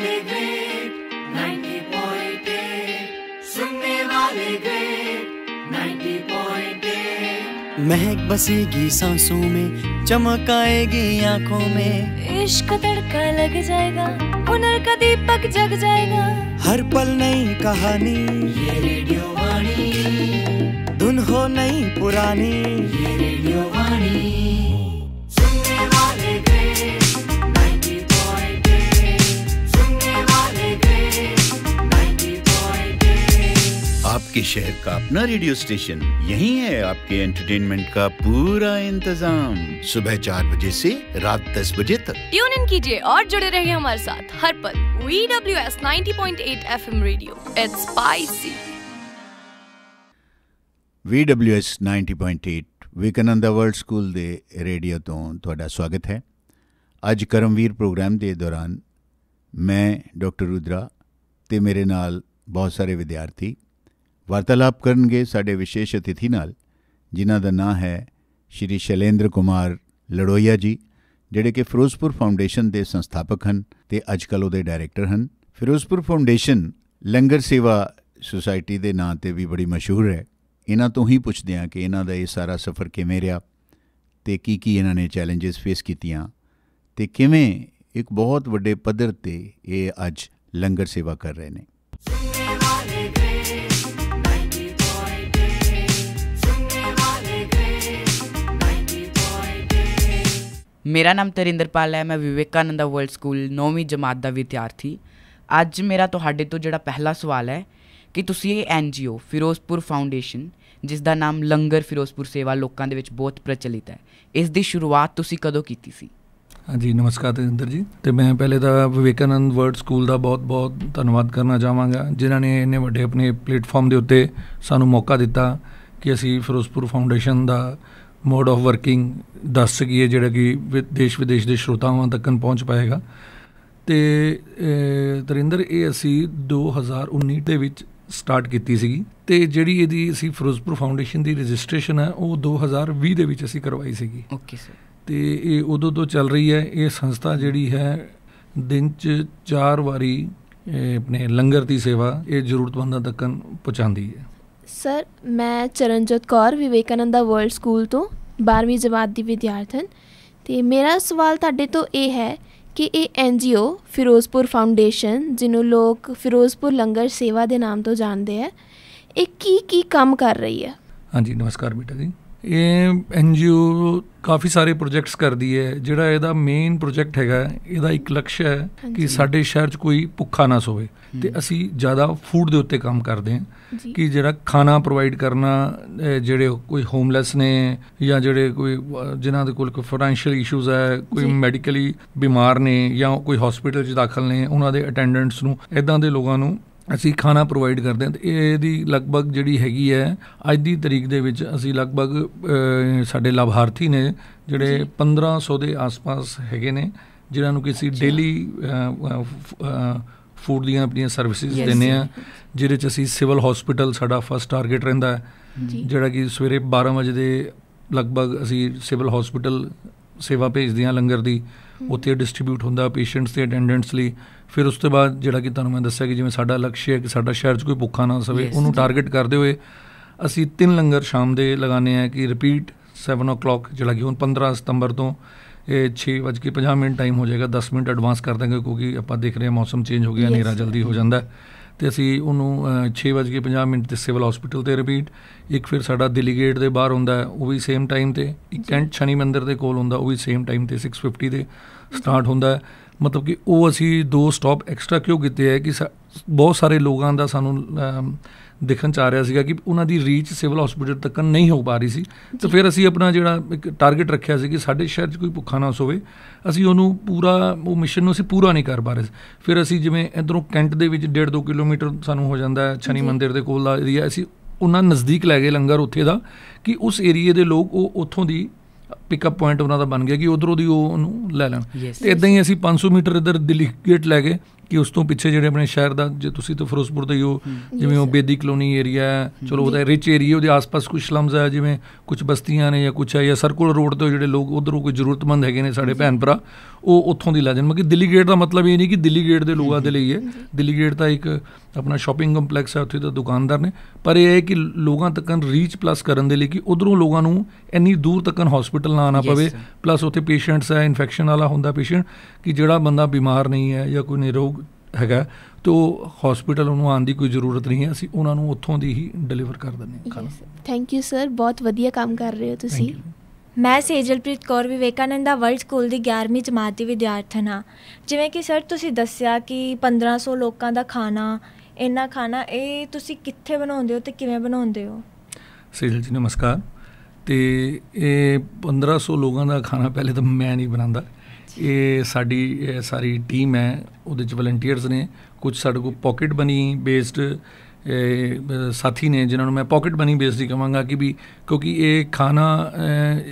वाले ग्रेट 90.8 सुनने वाले ग्रेट 90.8 महक बसेगी सांसों में चमक आएगी आंखों में इश्क तड़का लग जाएगा हुनर का दीपक जग जाएगा हर पल नई कहानी ये रेडियो वाणी धुन हो नई पुरानी ये रेडियो वाणी आपके शहर का अपना रेडियो स्टेशन यही है आपके एंटरटेनमेंट का पूरा इंतजाम सुबह चार बजे से रात दस बजे तक ट्यून इन कीजिए और जुड़े रहिए हमारे साथ हर पल V W S ninety point eight F M radio it's spicy V W S W point eight Vivekanand world school दे रेडियो तो थोड़ा स्वागत है ਅੱਜ करमवीर प्रोग्राम के दौरान मैं डॉक्टर रुद्रा ਤੇ मेरे नाल बहुत सारे विद्यार्थी ਵਾਰਤਾਲਾਪ ਕਰਨਗੇ ਸਾਡੇ ਵਿਸ਼ੇਸ਼ ਅਤਿਥੀ ਨਾਲ ਜਿਨ੍ਹਾਂ ਦਾ ਨਾਂ ਹੈ ਸ਼੍ਰੀ ਸ਼ੈਲੇਂਦਰ ਕੁਮਾਰ ਲੜੋਈਆ ਜੀ ਜਿਹੜੇ ਕਿ ਫਿਰੋਜ਼ਪੁਰ ਫਾਊਂਡੇਸ਼ਨ ਦੇ ਸੰਸਥਾਪਕ ਹਨ ਤੇ ਅੱਜਕੱਲ ਉਹਦੇ ਡਾਇਰੈਕਟਰ ਹਨ ਫਿਰੋਜ਼ਪੁਰ ਫਾਊਂਡੇਸ਼ਨ ਲੰਗਰ ਸੇਵਾ ਸੁਸਾਇਟੀ ਦੇ ਨਾਂ ਤੇ ਵੀ ਬੜੀ ਮਸ਼ਹੂਰ ਹੈ ਇਹਨਾਂ ਤੋਂ ਹੀ ਪੁੱਛਦੇ ਆ ਕਿ ਇਹਨਾਂ ਦਾ ਇਹ ਸਾਰਾ ਸਫ਼ਰ ਕਿਵੇਂ ਰਿਹਾ ਤੇ ਕੀ ਕੀ ਇਹਨਾਂ ਨੇ ਚੈਲੰਜਸ ਫੇਸ ਕੀਤੀਆਂ ਤੇ ਕਿਵੇਂ ਇੱਕ ਬਹੁਤ ਵੱਡੇ ਪੱਧਰ ਤੇ ਇਹ ਅੱਜ ਲੰਗਰ ਸੇਵਾ ਕਰ ਰਹੇ ਨੇ ਮੇਰਾ ਨਾਮ ਤਰਿੰਦਰਪਾਲ ਹੈ ਮੈਂ ਵਿਵੇਕਾਨੰਦਾ ਵਰਲਡ ਸਕੂਲ 9ਵੀਂ ਜਮਾਤ ਦਾ ਵਿਦਿਆਰਥੀ ਅੱਜ ਮੇਰਾ ਤੁਹਾਡੇ ਤੋਂ ਜਿਹੜਾ ਪਹਿਲਾ ਸਵਾਲ ਹੈ ਕਿ ਤੁਸੀਂ ਇਹ ਐਨਜੀਓ ਫਿਰੋਜ਼ਪੁਰ ਫਾਊਂਡੇਸ਼ਨ ਜਿਸ ਦਾ ਨਾਮ ਲੰਗਰ ਫਿਰੋਜ਼ਪੁਰ ਸੇਵਾ ਲੋਕਾਂ ਦੇ ਵਿੱਚ ਬਹੁਤ ਪ੍ਰਚਲਿਤ ਹੈ ਇਸ ਦੀ ਸ਼ੁਰੂਆਤ ਤੁਸੀਂ ਕਦੋਂ ਕੀਤੀ ਸੀ ਹਾਂਜੀ ਨਮਸਕਾਰ ਤੇਜਿੰਦਰ ਜੀ ਤੇ ਮੈਂ ਪਹਿਲੇ ਤਾਂ ਵਿਵੇਕਾਨੰਦ ਵਰਡ ਸਕੂਲ ਦਾ ਬਹੁਤ-ਬਹੁਤ ਧੰਨਵਾਦ ਕਰਨਾ ਚਾਹਾਂਗਾ ਜਿਨ੍ਹਾਂ ਨੇ ਇੰਨੇ ਵੱਡੇ ਆਪਣੇ ਪਲੇਟਫਾਰਮ ਦੇ ਉੱਤੇ ਸਾਨੂੰ ਮੌਕਾ ਦਿੱਤਾ ਕਿ ਅਸੀਂ ਫਿਰੋਜ਼ਪੁਰ ਫਾਊਂਡੇਸ਼ਨ ਦਾ ਮੋਡ ਆਫ ਵਰਕਿੰਗ ਦੱਸ ਸਕੀਏ ਜਿਹੜਾ ਕਿ ਦੇਸ਼ ਵਿਦੇਸ਼ ਦੇ ਸ਼ਰੋਤਾਵਾਂ ਤੱਕ ਪਹੁੰਚ ਪਾਏਗਾ ਤੇ ਤਰਿੰਦਰ ਇਹ ਅਸੀਂ 2019 ਦੇ ਵਿੱਚ ਸਟਾਰਟ ਕੀਤੀ ਸੀਗੀ ਤੇ ਜਿਹੜੀ ਇਹਦੀ ਅਸੀਂ ਫਿਰੋਜ਼ਪੁਰ ਫਾਊਂਡੇਸ਼ਨ ਦੀ ਰਜਿਸਟ੍ਰੇਸ਼ਨ ਹੈ ਉਹ 2020 ਦੇ ਵਿੱਚ ਅਸੀਂ ਕਰਵਾਈ ਸੀਗੀ ਓਕੇ ਸਰ ਤੇ ਇਹ ਉਦੋਂ ਤੋਂ ਚੱਲ ਰਹੀ ਹੈ ਇਹ ਸੰਸਥਾ ਜਿਹੜੀ ਹੈ ਦਿਨ 'ਚ ਚਾਰ ਵਾਰੀ ਆਪਣੇ ਲੰਗਰ ਦੀ ਸੇਵਾ ਇਹ ਜ਼ਰੂਰਤਮੰਦਾਂ ਤੱਕ ਪਹੁੰਚਾਉਂਦੀ ਹੈ ਸਰ ਮੈਂ ਚਰਨਜੋਤ ਕੌਰ ਵਿਵੇਕਾਨੰਦਾ ਵਰਲਡ ਸਕੂਲ ਤੋਂ 12ਵੀਂ ਜਮਾਤ ਦੀ ਵਿਦਿਆਰਥਣ ਤੇ ਮੇਰਾ ਸਵਾਲ ਤੁਹਾਡੇ ਤੋਂ ਇਹ ਹੈ ਕਿ ਇਹ ਐਨ ਜੀ ਓ ਫਿਰੋਜ਼ਪੁਰ ਫਾਊਂਡੇਸ਼ਨ ਜਿਹਨੂੰ ਲੋਕ ਫਿਰੋਜ਼ਪੁਰ ਲੰਗਰ ਸੇਵਾ ਦੇ ਨਾਮ ਤੋਂ ਜਾਣਦੇ ਆ ਇਹ ਕੀ ਕੀ ਕੰਮ ਕਰ ਰਹੀ ਹੈ ਹਾਂਜੀ ਨਮਸਕਾਰ ਬੇਟਾ ਜੀ ਇਹ ਐਨਜੀਓ ਕਾਫੀ ਸਾਰੇ ਪ੍ਰੋਜੈਕਟਸ ਕਰਦੀ ਹੈ ਜਿਹੜਾ ਇਹਦਾ ਮੇਨ ਪ੍ਰੋਜੈਕਟ ਹੈਗਾ ਇਹਦਾ ਇੱਕ ਲਕਸ਼ ਹੈ ਕਿ ਸਾਡੇ ਸ਼ਹਿਰ 'ਚ ਕੋਈ ਭੁੱਖਾ ਨਾ ਸੋਵੇ ਤੇ ਅਸੀਂ ਜ਼ਿਆਦਾ ਫੂਡ ਦੇ ਉੱਤੇ ਕੰਮ ਕਰਦੇ ਹਾਂ ਕਿ ਜਿਹੜਾ ਖਾਣਾ ਪ੍ਰੋਵਾਈਡ ਕਰਨਾ ਜਿਹੜੇ ਕੋਈ ਹੋਮਲੈਸ ਨੇ ਜਾਂ ਜਿਹੜੇ ਕੋਈ ਜਿਨ੍ਹਾਂ ਦੇ ਕੋਲ ਕੋਈ ਫਾਈਨੈਂਸ਼ੀਅਲ ਇਸ਼ੂਜ਼ ਹੈ ਕੋਈ ਮੈਡੀਕਲੀ ਬਿਮਾਰ ਨੇ ਜਾਂ ਕੋਈ ਹਸਪੀਟਲ 'ਚ ਦਾਖਲ ਨੇ ਉਹਨਾਂ ਦੇ ਅਟੈਂਡੈਂਟਸ ਨੂੰ ਇਦਾਂ ਦੇ ਲੋਕਾਂ ਨੂੰ ਅਸੀਂ ਖਾਣਾ ਪ੍ਰੋਵਾਈਡ ਕਰਦੇ ਹਾਂ ਤੇ ਇਹਦੀ ਲਗਭਗ ਜਿਹੜੀ ਹੈਗੀ ਹੈ ਅੱਜ ਦੀ ਤਰੀਕ ਦੇ ਵਿੱਚ ਅਸੀਂ ਲਗਭਗ ਸਾਡੇ ਲਾਭਾਰਥੀ ਨੇ ਜਿਹੜੇ 1500 ਦੇ ਆਸ-ਪਾਸ ਹੈਗੇ ਨੇ ਜਿਨ੍ਹਾਂ ਨੂੰ ਕਿਸੇ ਡੇਲੀ ਫੂਡ ਦੀਆਂ ਆਪਣੀਆਂ ਸਰਵਿਸਿਜ਼ ਦਿੰਨੇ ਆ ਜਿਹਦੇ ਚ ਅਸੀਂ ਸਿਵਲ ਹਸਪੀਟਲ ਸਾਡਾ ਫਸਟ ਟਾਰਗੇਟ ਰਹਿੰਦਾ ਹੈ ਜਿਹੜਾ ਕਿ ਸਵੇਰੇ 12 ਵਜੇ ਦੇ ਲਗਭਗ ਅਸੀਂ ਸਿਵਲ ਹਸਪੀਟਲ ਸੇਵਾ ਭੇਜਦੇ ਆ ਲੰਗਰ ਦੀ ਉੱਥੇ ਡਿਸਟ੍ਰੀਬਿਊਟ ਹੁੰਦਾ ਪੇਸ਼ੈਂਟਸ ਤੇ ਅਟੈਂਡੈਂਟਸ ਲਈ ਫਿਰ ਉਸ ਤੋਂ ਬਾਅਦ ਜਿਹੜਾ ਕਿ ਤੁਹਾਨੂੰ ਮੈਂ ਦੱਸਿਆ ਕਿ ਜਿਵੇਂ ਸਾਡਾ ਲਕਸ਼ਯ ਹੈ ਕਿ ਸਾਡਾ ਸ਼ਹਿਰ 'ਚ ਕੋਈ ਭੁੱਖਾ ਨਾ ਸਵੇ ਉਹਨੂੰ ਟਾਰਗੇਟ ਕਰਦੇ ਹੋਏ ਅਸੀਂ ਤਿੰਨ ਲੰਗਰ ਸ਼ਾਮ ਦੇ ਲਗਾਣੇ ਆ ਕਿ ਰਿਪੀਟ 7:00 ਜਿਹੜਾ ਕਿ ਹੁਣ 15 ਸਤੰਬਰ ਤੋਂ ਇਹ 6:50 ਮਿੰਟ ਟਾਈਮ ਹੋ ਜਾਏਗਾ 10 ਮਿੰਟ ਐਡਵਾਂਸ ਕਰ ਦਾਂਗੇ ਕਿਉਂਕਿ ਆਪਾਂ ਦੇਖ ਰਹੇ ਹਾਂ ਮੌਸਮ ਚੇਂਜ ਹੋ ਗਿਆ ਨੇਰਾ ਜਲਦੀ ਹੋ ਜਾਂਦਾ ਤੇ ਅਸੀਂ ਉਹਨੂੰ 6:50 ਮਿੰਟ ਤੇ ਸਿਵਲ ਹਸਪੀਟਲ ਤੇ ਰਿਪੀਟ ਇੱਕ ਫਿਰ ਸਾਡਾ ਦਿੱਲੀ ਗੇਟ ਦੇ ਬਾਹਰ ਹੁੰਦਾ ਉਹ ਵੀ ਸੇਮ ਟਾਈਮ ਤੇ ਇੱਕ ਕੈਂਟ ਛਣੀ ਮੰਦਿਰ ਦੇ ਕੋਲ ਹੁੰਦਾ ਉਹ ਵੀ ਸੇਮ ਟਾਈਮ ਤੇ 6:50 ਦੇ ਸਟਾਰਟ ਹੁੰਦਾ ਹੈ ਮਤਲਬ ਕਿ ਉਹ ਅਸੀਂ ਦੋ ਸਟਾਪ ਐਕਸਟਰਾ ਕਿਉਂ ਕੀਤੇ ਹੈ ਕਿ ਬਹੁਤ ਸਾਰੇ ਲੋਕਾਂ ਦਾ ਸਾਨੂੰ ਦੇਖਣ ਚ ਆ ਰਿਹਾ ਸੀਗਾ ਕਿ ਉਹਨਾਂ ਦੀ ਰੀਚ ਸਿਵਲ ਹਸਪੀਟਲ ਤੱਕ ਨਹੀਂ ਹੋ ਪਾ ਰਹੀ ਸੀ ਤੇ ਫਿਰ ਅਸੀਂ ਆਪਣਾ ਜਿਹੜਾ ਇੱਕ ਟਾਰਗੇਟ ਰੱਖਿਆ ਸੀ ਕਿ ਸਾਡੇ ਸ਼ਹਿਰ 'ਚ ਕੋਈ ਭੁੱਖਾ ਨਾ ਸੋਵੇ ਅਸੀਂ ਉਹਨੂੰ ਪੂਰਾ ਉਹ ਮਿਸ਼ਨ ਨੂੰ ਅਸੀਂ ਪੂਰਾ ਨਹੀਂ ਕਰ ਪਾ ਰਹੇ ਫਿਰ ਅਸੀਂ ਜਿਵੇਂ ਇਧਰੋਂ ਕੈਂਟ ਦੇ ਵਿੱਚ 1.5 2 ਕਿਲੋਮੀਟਰ ਸਾਨੂੰ ਹੋ ਜਾਂਦਾ ਹੈ ਛਣੀ ਮੰਦਿਰ ਦੇ ਕੋਲ ਰਹੀ ਹੈ ਅਸੀਂ ਉਹਨਾਂ ਨਜ਼ਦੀਕ ਲੈ ਗਏ ਲੰਗਰ ਉੱਥੇ ਦਾ ਕਿ ਉਸ ਏਰੀਏ ਦੇ ਲੋਕ ਉਹ ਉੱਥੋਂ ਦੀ ਪਿਕਅਪ ਪੁਆਇੰਟ ਉਹਨਾਂ ਦਾ ਬਣ ਗਿਆ ਕਿ ਉਧਰੋਂ ਦੀ ਉਹ ਉਹਨੂੰ ਲੈ ਲੈਣ ਤੇ ਇਦਾਂ ਹੀ ਅਸੀਂ 500 ਮੀਟਰ ਇਧਰ ਦਿੱਲੀ ਗੇਟ ਲੈ ਗਏ ਕਿ ਉਸ ਤੋਂ ਪਿੱਛੇ ਜਿਹੜੇ ਆਪਣੇ ਸ਼ਹਿਰ ਦਾ ਜੇ ਤੁਸੀਂ ਤਾਂ ਫਿਰੋਜ਼ਪੁਰ ਦੇ ਹੋ ਜਿਵੇਂ ਉਹ ਬੇਦੀ ਕਲੋਨੀ ਏਰੀਆ ਚਲੋ ਉਹਦਾ ਰਿਚ ਏਰੀਆ ਉਹਦੇ ਆਸ-ਪਾਸ ਕੁਝ ਸਲਮਸ ਆ ਜਿਵੇਂ ਕੁਝ ਬਸਤੀਆਂ ਨੇ ਜਾਂ ਕੁਝ ਆ ਜਾਂ ਸਰਕੂਲਰ ਰੋਡ ਤੋਂ ਜਿਹੜੇ ਲੋਕ ਉਧਰੋਂ ਕੋਈ ਜ਼ਰੂਰਤਮੰਦ ਹੈਗੇ ਨੇ ਸਾਡੇ ਭੈਣ ਭਰਾ ਉਹ ਉੱਥੋਂ ਦੀ ਲੈ ਜਾਣ ਮਤਲਬ ਦਿੱਲੀ ਗੇਟ ਦਾ ਮਤਲਬ ਇਹ ਨਹੀਂ ਕਿ ਦਿੱਲੀ ਗੇਟ ਦੇ ਲੋਕਾਂ ਦੇ ਲਈ ਹੈ ਦਿੱਲੀ ਗੇਟ ਤਾਂ ਇੱਕ ਆਪਣਾ ਸ਼ਾਪਿੰਗ ਕੰਪਲੈਕਸ ਹੈ ਉੱਥੇ ਦਾ ਦੁਕਾਨਦਾਰ ਨੇ ਪਰ ਇਹ ਹੈ ਕਿ ਲੋਕਾਂ ਤੱਕਨ ਰੀਚ ਪਲੱਸ ਕਰਨ ਦੇ ਲਈ ਕਿ ਉਧਰੋਂ ਲੋਕਾਂ ਨੂੰ ਇੰਨੀ ਦੂਰ ਤੱਕਨ ਹਸਪੀਟਲ ਨਾ ਆਣਾ ਪਵੇ ਪਲੱਸ ਉੱਥੇ ਪੇਸ਼ੈਂਟਸ ਹੈ ਇਨਫੈਕਸ਼ਨ ਵਾਲਾ ਹੁੰਦਾ ਪੇਸ਼ੈਂਟ ਕਿ ਜਿਹੜਾ ਬੰਦਾ ਬਿਮਾਰ ਨਹੀਂ ਹੈ ਜਾਂ ਕੋਈ ਨਿਰੋਗ ਹੈਗਾ ਤੋ ਹਸਪੀਟਲ ਉਹਨੂੰ ਆਉਣ ਦੀ ਕੋਈ ਜ਼ਰੂਰਤ ਨਹੀਂ ਹੈ ਅਸੀਂ ਉਹਨਾਂ ਨੂੰ ਉੱਥੋਂ ਦੀ ਹੀ ਡਿਲੀਵਰ ਕਰ ਦਿੰਦੇ ਹਾਂ ਥੈਂਕ ਯੂ ਸਰ ਬਹੁਤ ਵਧੀਆ ਕੰਮ ਕਰ ਰਹੇ ਹੋ ਤੁਸੀਂ ਮੈਂ ਸੇਜਲਪ੍ਰੀਤ ਕੌਰ ਵਿਵੇਕਾਨੰਦ ਦਾ ਵਰਲਡ ਸਕੂਲ ਦੀ 11ਵੀਂ ਜਮਾਤ ਦੀ ਵਿਦਿਆਰਥਣ ਹਾਂ ਜਿਵੇਂ ਕਿ ਸਰ ਤੁਸੀਂ ਦੱਸਿਆ ਕਿ 1500 ਲੋਕਾਂ ਦਾ ਖਾਣਾ ਇੰਨਾ ਖਾਣਾ ਇਹ ਤੁਸੀਂ ਕਿੱਥੇ ਬਣਾਉਂਦੇ ਹੋ ਤੇ ਕਿਵੇਂ ਬਣਾਉਂਦੇ ਹੋ ਸੇਜਲ ਜੀ ਨਮਸਕਾਰ ਤੇ ਇਹ 1500 ਲੋਕਾਂ ਦਾ ਖਾਣਾ ਪਹਿਲੇ ਤਾਂ ਮੈਂ ਨਹੀਂ ਬਣਾਉਂਦਾ ਇਹ ਸਾਡੀ ਸਾਰੀ ਟੀਮ ਹੈ ਉਹਦੇ ਚ ਵਲੰਟੀਅਰਸ ਨੇ ਕੁਝ ਸਾਡੇ ਕੋ ਪਾਕਟ ਬਣੀ ਬੇਸਡ ਸਾਥੀ ਨੇ ਜਿਨ੍ਹਾਂ ਨੂੰ ਮੈਂ ਪਾਕਟ ਬਣੀ ਬੇਸਡ ਹੀ ਕਹਾਂਗਾ ਕਿ ਵੀ ਕਿਉਂਕਿ ਇਹ ਖਾਣਾ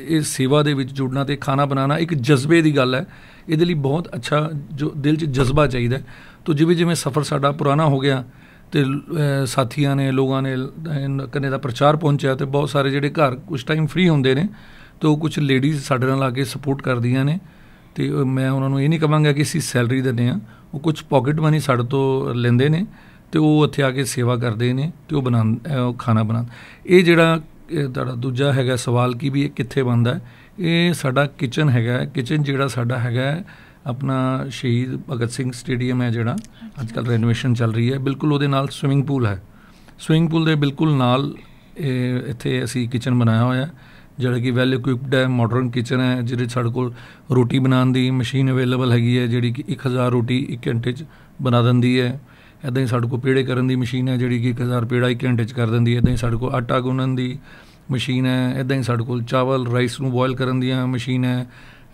ਇਹ ਸੇਵਾ ਦੇ ਵਿੱਚ ਜੁੜਨਾ ਤੇ ਖਾਣਾ ਬਣਾਉਣਾ ਇੱਕ ਜਜ਼ਬੇ ਦੀ ਗੱਲ ਹੈ ਇਹਦੇ ਲਈ ਬਹੁਤ ਅੱਛਾ ਜੋ ਦਿਲ 'ਚ ਜਜ਼ਬਾ ਚਾਹੀਦਾ ਤੋ ਜਿਵੇਂ ਜਿਵੇਂ ਸਫ਼ਰ ਸਾਡਾ ਪੁਰਾਣਾ ਹੋ ਗਿਆ ਤੇ ਸਾਥੀਆਂ ਨੇ ਲੋਕਾਂ ਨੇ ਕਨੇ ਦਾ ਪ੍ਰਚਾਰ ਪਹੁੰਚਿਆ ਤੇ ਬਹੁਤ ਸਾਰੇ ਜਿਹੜੇ ਘਰ ਕੁਝ ਟਾਈਮ ਫ੍ਰੀ ਹੁੰਦੇ ਨੇ ਤੋ ਕੁਝ ਲੇਡੀਜ਼ ਸਾਡੇ ਨਾਲ ਆ ਕੇ ਸਪੋਰਟ ਕਰਦੀਆਂ ਨੇ ਤੇ ਮੈਂ ਉਹਨਾਂ ਨੂੰ ਇਹ ਨਹੀਂ ਕਵਾਂਗਾ ਕਿ ਅਸੀਂ ਸੈਲਰੀ ਦਿੰਦੇ ਆ ਉਹ ਕੁਝ ਪਾਕਟ ਮਨੀ ਸਾਡੇ ਤੋਂ ਲੈਂਦੇ ਨੇ ਤੇ ਉਹ ਉੱਥੇ ਆ ਕੇ ਸੇਵਾ ਕਰਦੇ ਨੇ ਤੇ ਉਹ ਬਣਾ ਖਾਣਾ ਬਣਾ ਇਹ ਜਿਹੜਾ ਤੁਹਾਡਾ ਦੂਜਾ ਹੈਗਾ ਸਵਾਲ ਕੀ ਵੀ ਇਹ ਕਿੱਥੇ ਹੈ ਇਹ ਸਾਡਾ ਕਿਚਨ ਹੈਗਾ ਕਿਚਨ ਜਿਹੜਾ ਸਾਡਾ ਹੈਗਾ ਆਪਣਾ ਸ਼ਹੀਦ ਭਗਤ ਸਿੰਘ ਸਟੇਡੀਅਮ ਹੈ ਜਿਹੜਾ ਅੱਜ ਕੱਲ ਰੈਨੋਵੇਸ਼ਨ ਚੱਲ ਰਹੀ ਹੈ ਬਿਲਕੁਲ ਉਹਦੇ ਨਾਲ ਸਵਿਮਿੰਗ ਪੂਲ ਹੈ ਸਵਿਮਿੰਗ ਪੂਲ ਦੇ ਬਿਲਕੁਲ ਨਾਲ ਇੱਥੇ ਅਸੀਂ ਕਿਚਨ ਬਣਾਇਆ ਹੋਇਆ ਹੈ ਜਿਹੜਾ ਕਿ ਵੈਲ ਇਕਵਿਪਡ ਹੈ ਮਾਡਰਨ ਕਿਚਨ ਹੈ ਜਿਹੜੇ ਸਾਡੇ ਕੋਲ ਰੋਟੀ ਬਣਾਉਣ ਦੀ ਮਸ਼ੀਨ ਅਵੇਲੇਬਲ ਹੈਗੀ ਹੈ ਜਿਹੜੀ ਕਿ 1000 ਰੋਟੀ 1 ਘੰਟੇ 'ਚ ਬਣਾ ਦਿੰਦੀ ਹੈ ਇਦਾਂ ਹੀ ਸਾਡੇ ਕੋਲ ਪੇੜੇ ਕਰਨ ਦੀ ਮਸ਼ੀਨ ਹੈ ਜਿਹੜੀ ਕਿ 1000 ਪੇੜਾ 1 ਘੰਟੇ 'ਚ ਕਰ ਦਿੰਦੀ ਹੈ ਇਦਾਂ ਹੀ ਸਾਡੇ ਕੋਲ ਆਟਾ ਗੁੰਨਣ ਦੀ ਮਸ਼ੀਨ ਹੈ ਇਦਾਂ ਹੀ ਸਾਡੇ ਕੋਲ ਚਾਵਲ ਰਾਈਸ ਨੂੰ ਬੋਇਲ ਕਰਨ ਦੀਆਂ ਮਸ਼ੀਨ ਹੈ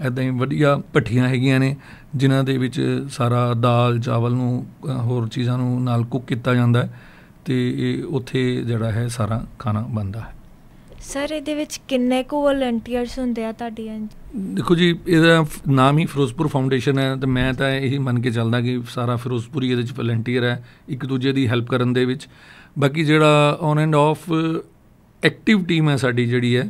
ਇਦਾਂ ਹੀ ਵਧੀਆ ਭੱਠੀਆਂ ਹੈਗੀਆਂ ਨੇ ਜਿਨ੍ਹਾਂ ਦੇ ਵਿੱਚ ਸਾਰਾ ਦਾਲ ਚਾਵਲ ਨੂੰ ਹੋਰ ਚੀਜ਼ਾਂ ਨੂੰ ਨਾਲ ਕੁੱਕ ਕੀਤਾ ਜਾਂਦਾ ਹੈ ਤੇ ਉੱਥੇ ਜਿਹੜਾ ਹੈ ਸਾਰਾ ਖਾਣਾ ਬਣਦਾ ਹੈ ਸਰ ਇਹਦੇ ਵਿੱਚ ਕਿੰਨੇ ਕੁ ਵਲੰਟੀਅਰਸ ਹੁੰਦੇ ਆ ਤੁਹਾਡੀ ਦੇਖੋ ਜੀ ਇਹਦਾ ਨਾਮ ਹੀ ਫਿਰੋਜ਼ਪੁਰ ਫਾਊਂਡੇਸ਼ਨ ਹੈ ਤੇ ਮੈਂ ਤਾਂ ਇਹੀ ਮੰਨ ਕੇ ਚੱਲਦਾ ਕਿ ਸਾਰਾ ਫਿਰੋਜ਼ਪੁਰ ਹੀ ਇਹਦੇ ਵਿੱਚ ਵਲੰਟੀਅਰ ਹੈ ਇੱਕ ਦੂਜੇ ਦੀ ਹੈਲਪ ਕਰਨ ਦੇ ਵਿੱਚ ਬਾਕੀ ਜਿਹੜਾ on and off active team ਹੈ ਸਾਡੀ ਜਿਹੜੀ ਹੈ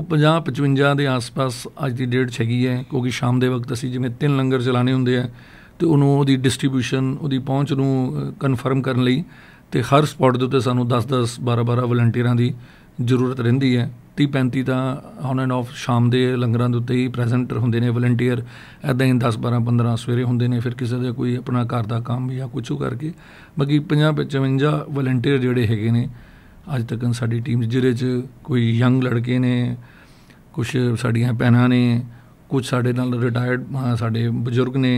ਉਹ 50 55 ਦੇ ਆਸ-ਪਾਸ ਅੱਜ ਦੀ ਡੇਟ ਛਗੀ ਹੈ ਕਿਉਂਕਿ ਸ਼ਾਮ ਦੇ ਵਕਤ ਅਸੀਂ ਜਿਵੇਂ ਤਿੰਨ ਲੰਗਰ ਚਲਾਣੇ ਹੁੰਦੇ ਆ ਤੇ ਉਹਨੂੰ ਉਹਦੀ ਡਿਸਟ੍ਰੀਬਿਊਸ਼ਨ ਉਹਦੀ ਪਹੁੰਚ ਨੂੰ ਕਨਫਰਮ ਕਰਨ ਲਈ ਤੇ ਹਰ ਸਪੌਟ ਦੇ ਉੱਤੇ ਸਾਨੂੰ 10-10 12-12 ਵਲੰਟੀਅਰਾਂ ਦੀ ਜ਼ਰੂਰਤ ਰਹਿੰਦੀ ਹੈ 30 35 ਤਾਂ ਹੌਨ ਐਂਡ ਆਫ ਸ਼ਾਮ ਦੇ ਲੰਗਰਾਂ ਦੇ ਉੱਤੇ ਹੀ ਪ੍ਰੈਜ਼ੈਂਟਰ ਹੁੰਦੇ ਨੇ ਵਲੰਟੀਅਰ ਐਦਾਂ ਹੀ 10 12 15 ਸਵੇਰੇ ਹੁੰਦੇ ਨੇ ਫਿਰ ਕਿਸੇ ਦੇ ਕੋਈ ਆਪਣਾ ਘਰ ਦਾ ਕੰਮ ਜਾਂ ਕੁਝ ਕਰਕੇ ਬਾਕੀ 50 55 ਵਲੰਟੀਅਰ ਜਿਹੜੇ ਹੈਗੇ ਨੇ ਅੱਜ ਤੱਕ ਸਾਡੀ ਟੀਮ ਜਿਹੜੇ 'ਚ ਕੋਈ ਯੰਗ ਲੜਕੇ ਨੇ ਕੁਝ ਸਾਡੀਆਂ ਪੈਨਾ ਨੇ ਕੁਝ ਸਾਡੇ ਨਾਲ ਰਿਟਾਇਰਡ ਸਾਡੇ ਬਜ਼ੁਰਗ ਨੇ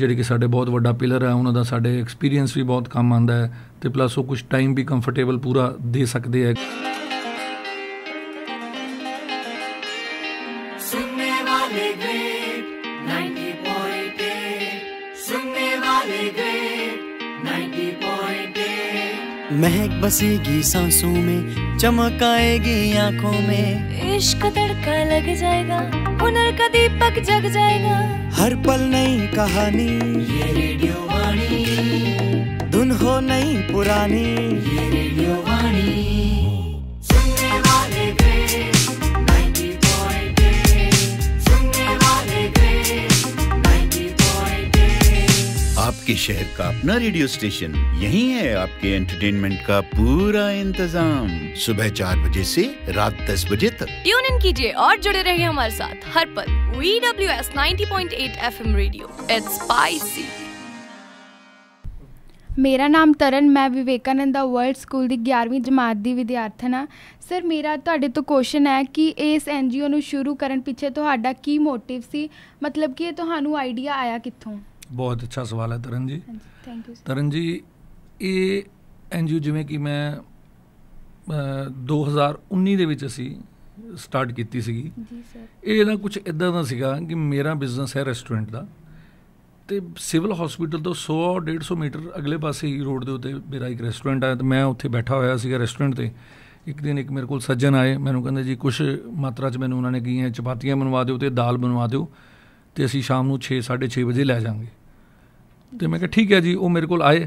ਜਿਹੜੇ ਕਿ ਸਾਡੇ ਬਹੁਤ ਵੱਡਾ ਪਿਲਰ ਹੈ ਉਹਨਾਂ ਦਾ ਸਾਡੇ ਐਕਸਪੀਰੀਅੰਸ ਵੀ ਬਹੁਤ ਕੰਮ ਆਂਦਾ ਹੈ ਤੇ ਪਲੱਸ ਉਹ ਕੁਝ ਟਾਈਮ ਵੀ ਕੰਫਰਟੇਬਲ ਪੂਰਾ ਦੇ ਸਕਦੇ ਹੈ महक बसेगी सांसों में चमक आएगी आंखों में इश्क तड़का लग जाएगा हुनर का दीपक जग जाएगा हर पल नई कहानी ये रेडियो वाणी धुन हो नई पुरानी ये रेडियो वाणी आपके शहर का अपना रेडियो स्टेशन यही है आपके एंटरटेनमेंट का पूरा इंतजाम सुबह चार बजे से रात दस बजे तक ट्यून इन कीजिए और जुड़े रहिए हमारे साथ हर पल V W S ninety point eight F M radio मेरा नाम तरन मैं ਵਿਵੇਕਾਨੰਦਾ ਵਰਲਡ ਸਕੂਲ ਦੀ 11ਵੀਂ ਜਮਾਤ ਦੀ ਵਿਦਿਆਰਥਣ ਹਾਂ ਸਰ ਮੇਰਾ ਤੁਹਾਡੇ ਤੋਂ ਕੁਐਸਚਨ ਹੈ ਕਿ ਇਸ ਐਨਜੀਓ ਨੂੰ ਸ਼ੁਰੂ ਕਰਨ ਪਿੱਛੇ ਤੁਹਾਡਾ ਕੀ ਮੋਟਿਵ ਸੀ ਮਤਲਬ ਕਿ ਇਹ ਤੁਹਾਨੂੰ ਆਈਡੀਆ ਆਇਆ ਕਿੱਥੋਂ ਬਹੁਤ ਅੱਛਾ ਸਵਾਲ ਹੈ ਤਰਨ ਜੀ ਥੈਂਕ ਯੂ ਤਰਨ ਜੀ ਇਹ ਐਨਜੀਓ ਜਿਵੇਂ ਕਿ ਮੈਂ 2019 ਦੇ ਵਿੱਚ ਅਸੀਂ ਸਟਾਰਟ ਕੀਤੀ ਸੀਗੀ ਜੀ ਸਰ ਇਹ ਨਾ ਕੁਝ ਇਦਾਂ ਦਾ ਸੀਗਾ ਕਿ ਮੇਰਾ ਬਿਜ਼ਨਸ ਹੈ ਰੈਸਟੋਰੈਂਟ ਦਾ ਤੇ ਸਿਵਲ ਹਸਪੀਟਲ ਤੋਂ 100 150 ਮੀਟਰ ਅਗਲੇ ਪਾਸੇ ਹੀ ਰੋਡ ਦੇ ਉੱਤੇ ਮੇਰਾ ਇੱਕ ਰੈਸਟੋਰੈਂਟ ਹੈ ਤੇ ਮੈਂ ਉੱਥੇ ਬੈਠਾ ਹੋਇਆ ਸੀਗਾ ਰੈਸਟੋਰੈਂਟ ਤੇ ਇੱਕ ਦਿਨ ਇੱਕ ਮੇਰੇ ਕੋਲ ਸੱਜਣ ਆਏ ਮੈਨੂੰ ਕਹਿੰਦੇ ਜੀ ਕੁਝ ਮਾਤਰਾ 'ਚ ਮੈਨੂੰ ਉਹਨਾਂ ਨੇ ਕਹੀਆਂ ਚਪਾਤੀਆਂ ਬਣਵਾ ਦਿਓ ਤੇ ਦਾਲ ਬਣਵਾ ਦਿਓ ਤੇ ਅਸੀਂ ਸ਼ਾਮ ਨੂੰ 6 6:30 ਵਜੇ ਲੈ ਜਾਾਂਗੇ ਤੇ ਮੈਂ ਕਿਹਾ ਠੀਕ ਹੈ ਜੀ ਉਹ ਮੇਰੇ ਕੋਲ ਆਏ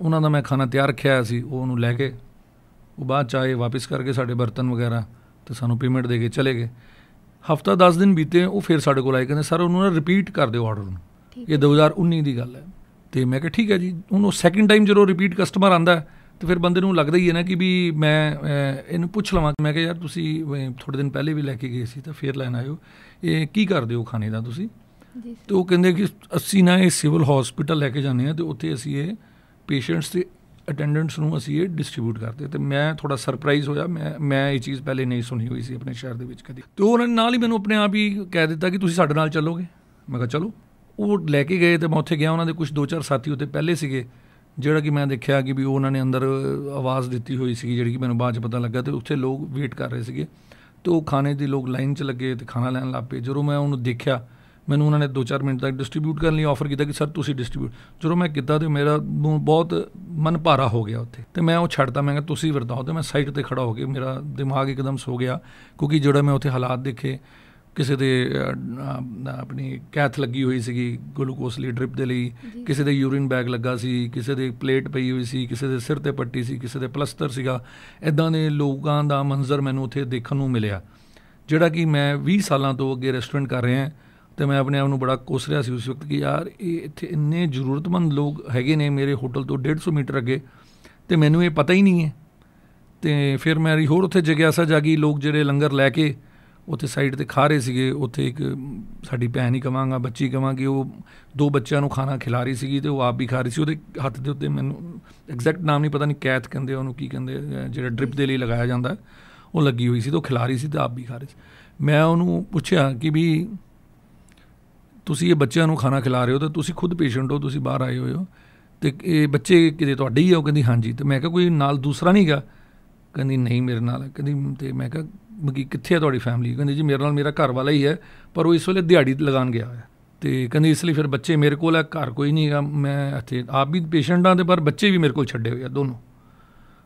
ਉਹਨਾਂ ਦਾ ਮੈਂ ਖਾਣਾ ਤਿਆਰ ਰੱਖਿਆ ਸੀ ਉਹ ਉਹਨੂੰ ਲੈ ਕੇ ਉਹ ਬਾਅਦ ਚ ਆਏ ਵਾਪਸ ਕਰਕੇ ਸਾਡੇ ਬਰਤਨ ਵਗੈਰਾ ਤੇ ਸਾਨੂੰ ਪੇਮੈਂਟ ਦੇ ਕੇ ਚਲੇ ਗਏ ਹਫਤਾ 10 ਦਿਨ ਬੀਤੇ ਉਹ ਫਿਰ ਸਾਡੇ ਕੋਲ ਆਏ ਕਹਿੰਦੇ ਸਰ ਉਹਨੂੰ ਨਾ ਰਿਪੀਟ ਕਰ ਦਿਓ ਆਰਡਰ ਨੂੰ ਇਹ 2019 ਦੀ ਗੱਲ ਹੈ ਤੇ ਮੈਂ ਕਿਹਾ ਠੀਕ ਹੈ ਜੀ ਉਹਨੂੰ ਸੈਕਿੰਡ ਟਾਈਮ ਜਦੋਂ ਰਿਪੀਟ ਕਸਟਮਰ ਆਂਦਾ ਤੇ ਫਿਰ ਬੰਦੇ ਨੂੰ ਲੱਗਦਾ ਹੀ ਹੈ ਨਾ ਕਿ ਵੀ ਮੈਂ ਇਹਨੂੰ ਪੁੱਛ ਲਵਾਂ ਮੈਂ ਕਿਹਾ ਯਾਰ ਤੁਸੀਂ ਥੋੜੇ ਦਿਨ ਪਹਿਲੇ ਵੀ ਲੈ ਕੇ ਗਏ ਸੀ ਤਾਂ ਫੇਰ ਲੈਣ ਆਇਓ ਇਹ ਕੀ ਕਰਦੇ ਹੋ ਖਾਣੇ ਦਾ ਤੁਸੀਂ ਤੇ ਉਹ ਕਹਿੰਦੇ ਕਿ ਅਸੀਂ ਨਾ ਇਹ ਸਿਵਲ ਹਸਪੀਟਲ ਲੈ ਕੇ ਜਾਂਦੇ ਆ ਤੇ ਉੱਥੇ ਅਸੀਂ ਇਹ ਪੇਸ਼ੈਂਟਸ ਤੇ ਅਟੈਂਡੈਂਟਸ ਨੂੰ ਅਸੀਂ ਇਹ ਡਿਸਟ੍ਰੀਬਿਊਟ ਕਰਦੇ ਤੇ ਮੈਂ ਥੋੜਾ ਸਰਪ੍ਰਾਈਜ਼ ਹੋਇਆ ਮੈਂ ਮੈਂ ਇਹ ਚੀਜ਼ ਪਹਿਲੇ ਨਹੀਂ ਸੁਣੀ ਹੋਈ ਸੀ ਆਪਣੇ ਸ਼ਹਿਰ ਦੇ ਵਿੱਚ ਕਦੀ ਤੇ ਉਹਨਾਂ ਨੇ ਨਾਲ ਹੀ ਮੈਨੂੰ ਆਪਣੇ ਆਪ ਹੀ ਕਹਿ ਦਿੱਤਾ ਕਿ ਤੁਸੀਂ ਸਾਡੇ ਨਾਲ ਚੱਲੋਗੇ ਮੈਂ ਕਿਹਾ ਚਲੋ ਉਹ ਲੈ ਕੇ ਗਏ ਤੇ ਮੈਂ ਉੱਥੇ ਗਿਆ ਉਹਨਾਂ ਦੇ ਕੁਝ ਦੋ ਚਾਰ ਸਾਥੀ ਉੱਤੇ ਪਹਿਲੇ ਸੀਗੇ ਜਿਹੜਾ ਕਿ ਮੈਂ ਦੇਖਿਆ ਕਿ ਵੀ ਉਹਨਾਂ ਨੇ ਅੰਦਰ ਆਵਾਜ਼ ਦਿੱਤੀ ਹੋਈ ਸੀ ਜਿਹੜੀ ਕਿ ਮੈਨੂੰ ਬਾਅਦ ਚ ਪਤਾ ਲੱਗਾ ਤੇ ਉੱਥੇ ਲੋਕ ਵੇਟ ਕਰ ਰਹੇ ਸੀਗੇ ਤੇ ਉਹ ਖਾਣੇ ਦੇ ਲੋਕ ਲਾਈਨ 'ਚ ਲੱਗੇ ਤੇ ਖਾਣਾ ਲੈਣ ਲੱਪੇ ਜਦੋਂ ਮੈਂ ਉਹਨੂੰ ਦੇਖਿਆ ਮੈਨੂੰ ਉਹਨਾਂ ਨੇ 2-4 ਮਿੰਟ ਤੱਕ ਡਿਸਟ੍ਰੀਬਿਊਟ ਕਰਨ ਲਈ ਆਫਰ ਕੀਤਾ ਕਿ ਸਰ ਤੁਸੀਂ ਡਿਸਟ੍ਰੀਬਿਊਟ ਜਦੋਂ ਮੈਂ ਕੀਤਾ ਤੇ ਮੇਰਾ ਬਹੁਤ ਮਨ ਭਾਰਾ ਹੋ ਗਿਆ ਉੱਥੇ ਤੇ ਮੈਂ ਉਹ ਛੱਡਦਾ ਮੈਂ ਕਿਹਾ ਤੁਸੀਂ ਵਰਦਾਓ ਤੇ ਮੈਂ ਸਾਈਡ ਤੇ ਖੜਾ ਹੋ ਕੇ ਮੇਰਾ ਦਿਮਾਗ ਇੱਕਦਮ ਸੋ ਗਿਆ ਕਿਉਂਕਿ ਜਿਹੜਾ ਮੈਂ ਉੱਥੇ ਹਾਲਾਤ ਦੇਖੇ ਕਿਸੇ ਦੇ ਆਪਣੀ ਕੈਥ ਲੱਗੀ ਹੋਈ ਸੀਗੀ ਗਲੂਕੋਸ ਲਈ ਡ੍ਰਿਪ ਦੇ ਲਈ ਕਿਸੇ ਦੇ ਯੂਰਿਨ ਬੈਗ ਲੱਗਾ ਸੀ ਕਿਸੇ ਦੇ ਪਲੇਟ ਪਈ ਹੋਈ ਸੀ ਕਿਸੇ ਦੇ ਸਿਰ ਤੇ ਪੱਟੀ ਸੀ ਕਿਸੇ ਦੇ ਪਲਸਟਰ ਸੀਗਾ ਇਦਾਂ ਦੇ ਲੋਕਾਂ ਦਾ ਮੰਜ਼ਰ ਮੈਨੂੰ ਉੱਥੇ ਦੇਖਣ ਨੂੰ ਮਿਲਿਆ ਜਿਹੜਾ ਕਿ ਮੈਂ 20 ਸਾਲਾਂ ਤੋਂ ਅੱਗੇ ਰੈਸਟੋਰੈਂਟ ਕਰ ਰਿਹਾ ਹਾਂ ਤੇ ਮੈਂ ਆਪਣੇ ਆਪ ਨੂੰ ਬੜਾ ਕੋਸ ਰਿਹਾ ਸੀ ਉਸ ਵਕਤ ਕਿ ਯਾਰ ਇਹ ਇੱਥੇ ਇੰਨੇ ਜ਼ਰੂਰਤਮੰਦ ਲੋਕ ਹੈਗੇ ਨੇ ਮੇਰੇ ਹੋਟਲ ਤੋਂ 150 ਮੀਟਰ ਅੱਗੇ ਤੇ ਮੈਨੂੰ ਇਹ ਪਤਾ ਹੀ ਨਹੀਂ ਹੈ ਤੇ ਫਿਰ ਮੇਰੀ ਹੋਰ ਉੱਥੇ ਜਗਿਆਸਾ ਜਾਗੀ ਲੋਕ ਜਿਹੜੇ ਲੰਗਰ ਲੈ ਕੇ ਉੱਥੇ ਸਾਈਡ ਤੇ ਖਾ ਰਹੇ ਸੀਗੇ ਉੱਥੇ ਇੱਕ ਸਾਡੀ ਭੈਣ ਹੀ ਕਵਾਂਗਾ ਬੱਚੀ ਕਵਾਂਗੀ ਉਹ ਦੋ ਬੱਚਿਆਂ ਨੂੰ ਖਾਣਾ ਖਿਲਾ ਰਹੀ ਸੀਗੀ ਤੇ ਉਹ ਆਪ ਵੀ ਖਾ ਰਹੀ ਸੀ ਉਹਦੇ ਹੱਥ ਦੇ ਉੱਤੇ ਮੈਨੂੰ ਐਗਜ਼ੈਕਟ ਨਾਮ ਨਹੀਂ ਪਤਾ ਨਹੀਂ ਕੈਥ ਕਹਿੰਦੇ ਉਹਨੂੰ ਕੀ ਕਹਿੰਦੇ ਜਿਹੜਾ ਡ੍ਰਿਪ ਦੇ ਲਈ ਲਗਾਇਆ ਜਾਂਦਾ ਉਹ ਲੱਗੀ ਹੋਈ ਸੀ ਤੇ ਉਹ ਖਿਲਾ ਰਹੀ ਸੀ ਤੇ ਆਪ ਵੀ ਖਾ ਰਹੀ ਸੀ ਮੈਂ ਉਹਨੂੰ ਪੁੱਛਿਆ ਕਿ ਵੀ ਤੁਸੀਂ ਇਹ ਬੱਚਿਆਂ ਨੂੰ ਖਾਣਾ ਖਿਲਾ ਰਹੇ ਹੋ ਤੇ ਤੁਸੀਂ ਖੁਦ ਪੇਸ਼ੈਂਟ ਹੋ ਤੁਸੀਂ ਬਾਹਰ ਆਏ ਹੋਏ ਹੋ ਤੇ ਇਹ ਬੱਚੇ ਕਿਤੇ ਤੁਹਾਡੇ ਹੀ ਆ ਉਹ ਕਹਿੰਦੀ ਹਾਂਜੀ ਤੇ ਮੈਂ ਕਿਹਾ ਕੋਈ ਨਾਲ ਦੂਸਰਾ ਨਹੀਂਗਾ ਕਹਿੰਦੀ ਨਹੀਂ ਮੇਰੇ ਨਾਲ ਕਹਿੰਦੀ ਤੇ ਮੈਂ ਕਿਹਾ ਮਗੀ ਕਿੱਥੇ ਆ ਤੁਹਾਡੀ ਫੈਮਿਲੀ ਕਹਿੰਦੀ ਜੀ ਮੇਰੇ ਨਾਲ ਮੇਰਾ ਘਰ ਵਾਲਾ ਹੀ ਹੈ ਪਰ ਉਹ ਇਸ ਵੇਲੇ ਦਿਹਾੜੀ ਲਗਾਉਣ ਗਿਆ ਹੈ ਤੇ ਕਹਿੰਦੀ ਇਸ ਲਈ ਫਿਰ ਬੱਚੇ ਮੇਰੇ ਕੋਲ ਆ ਘਰ ਕੋਈ ਨਹੀਂਗਾ ਮੈਂ ਇੱਥੇ ਆਪ ਵੀ ਪੇਸ਼ੈਂਟ ਆ ਤੇ ਪਰ ਬੱਚੇ ਵੀ ਮੇਰੇ ਕੋਲ ਛੱਡੇ ਹੋਏ ਆ ਦੋਨੋਂ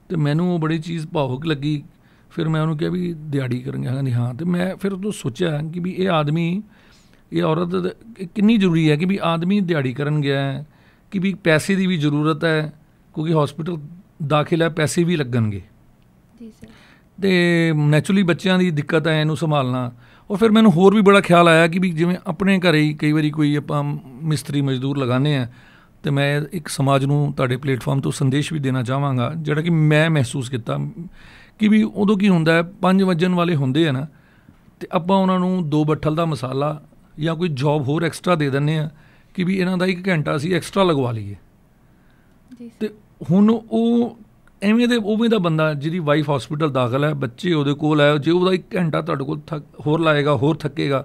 ਤੇ ਮੈਨੂੰ ਉਹ ਬੜੀ ਚੀਜ਼ ਭਾਵੁਕ ਲੱਗੀ ਫਿਰ ਮੈਂ ਉਹਨੂੰ ਕਿਹਾ ਵੀ ਦਿਹਾੜੀ ਕਰਾਂਗਾ ਕਹਿੰਦੀ ਹਾਂ ਤੇ ਮੈਂ ਫਿਰ ਉਹ ਸੋਚਿਆ ਕਿ ਵੀ ਇਹ ਆਦਮੀ ਇਹ ਔਰਤ ਕਿੰਨੀ ਜ਼ਰੂਰੀ ਹੈ ਕਿ ਵੀ ਆਦਮੀ ਦਿਹਾੜੀ ਕਰਨ ਗਿਆ ਹੈ ਕਿ ਵੀ ਪੈਸੇ ਦੀ ਵੀ ਜ਼ਰੂਰਤ ਹੈ ਕਿਉਂਕਿ ਹਸਪੀਟਲ ਦਾਖਲ ਹੈ ਪੈਸੇ ਵੀ ਲੱਗਣਗੇ ਜੀ ਸਰ ਤੇ ਨੈਚੁਰਲੀ ਬੱਚਿਆਂ ਦੀ ਦਿੱਕਤ ਹੈ ਇਹਨੂੰ ਸੰਭਾਲਣਾ ਔਰ ਫਿਰ ਮੈਨੂੰ ਹੋਰ ਵੀ ਬੜਾ ਖਿਆਲ ਆਇਆ ਕਿ ਵੀ ਜਿਵੇਂ ਆਪਣੇ ਘਰੇ ਹੀ ਕਈ ਵਾਰੀ ਕੋਈ ਆਪਾਂ ਮਿਸਤਰੀ ਮਜ਼ਦੂਰ ਲਗਾਉਂਦੇ ਆ ਤੇ ਮੈਂ ਇੱਕ ਸਮਾਜ ਨੂੰ ਤੁਹਾਡੇ ਪਲੇਟਫਾਰਮ ਤੋਂ ਸੰਦੇਸ਼ ਵੀ ਦੇਣਾ ਚਾਹਾਂਗਾ ਜਿਹੜਾ ਕਿ ਮੈਂ ਮਹਿਸੂਸ ਕੀਤਾ ਕਿ ਵੀ ਉਦੋਂ ਕੀ ਹੁੰਦਾ ਹੈ 5 ਵਜਣ ਵਾਲੇ ਹੁੰਦੇ ਆ ਨਾ ਤੇ ਆਪਾਂ ਉਹਨਾਂ ਨੂੰ ਦੋ ਬੱਠਲ ਦਾ ਮਸਾਲਾ ਜਾਂ ਕੋਈ ਜੌਬ ਹੋਰ ਐਕਸਟਰਾ ਦੇ ਦਿੰਨੇ ਆ ਕਿ ਵੀ ਇਹਨਾਂ ਦਾ 1 ਘੰਟਾ ਸੀ ਐਕਸਟਰਾ ਲਗਵਾ ਲਈਏ ਜੀ ਤੇ ਹੁਣ ਉਹ ਐਵੇਂ ਦੇ ਉਵੇਂ ਦਾ ਬੰਦਾ ਜਿਹਦੀ ਵਾਈਫ ਹਸਪੀਟਲ ਦਾਖਲ ਹੈ ਬੱਚੇ ਉਹਦੇ ਕੋਲ ਆਇਆ ਜੇ ਉਹਦਾ 1 ਘੰਟਾ ਤੁਹਾਡੇ ਕੋਲ ਹੋਰ ਲਾਏਗਾ ਹੋਰ ਥੱਕੇਗਾ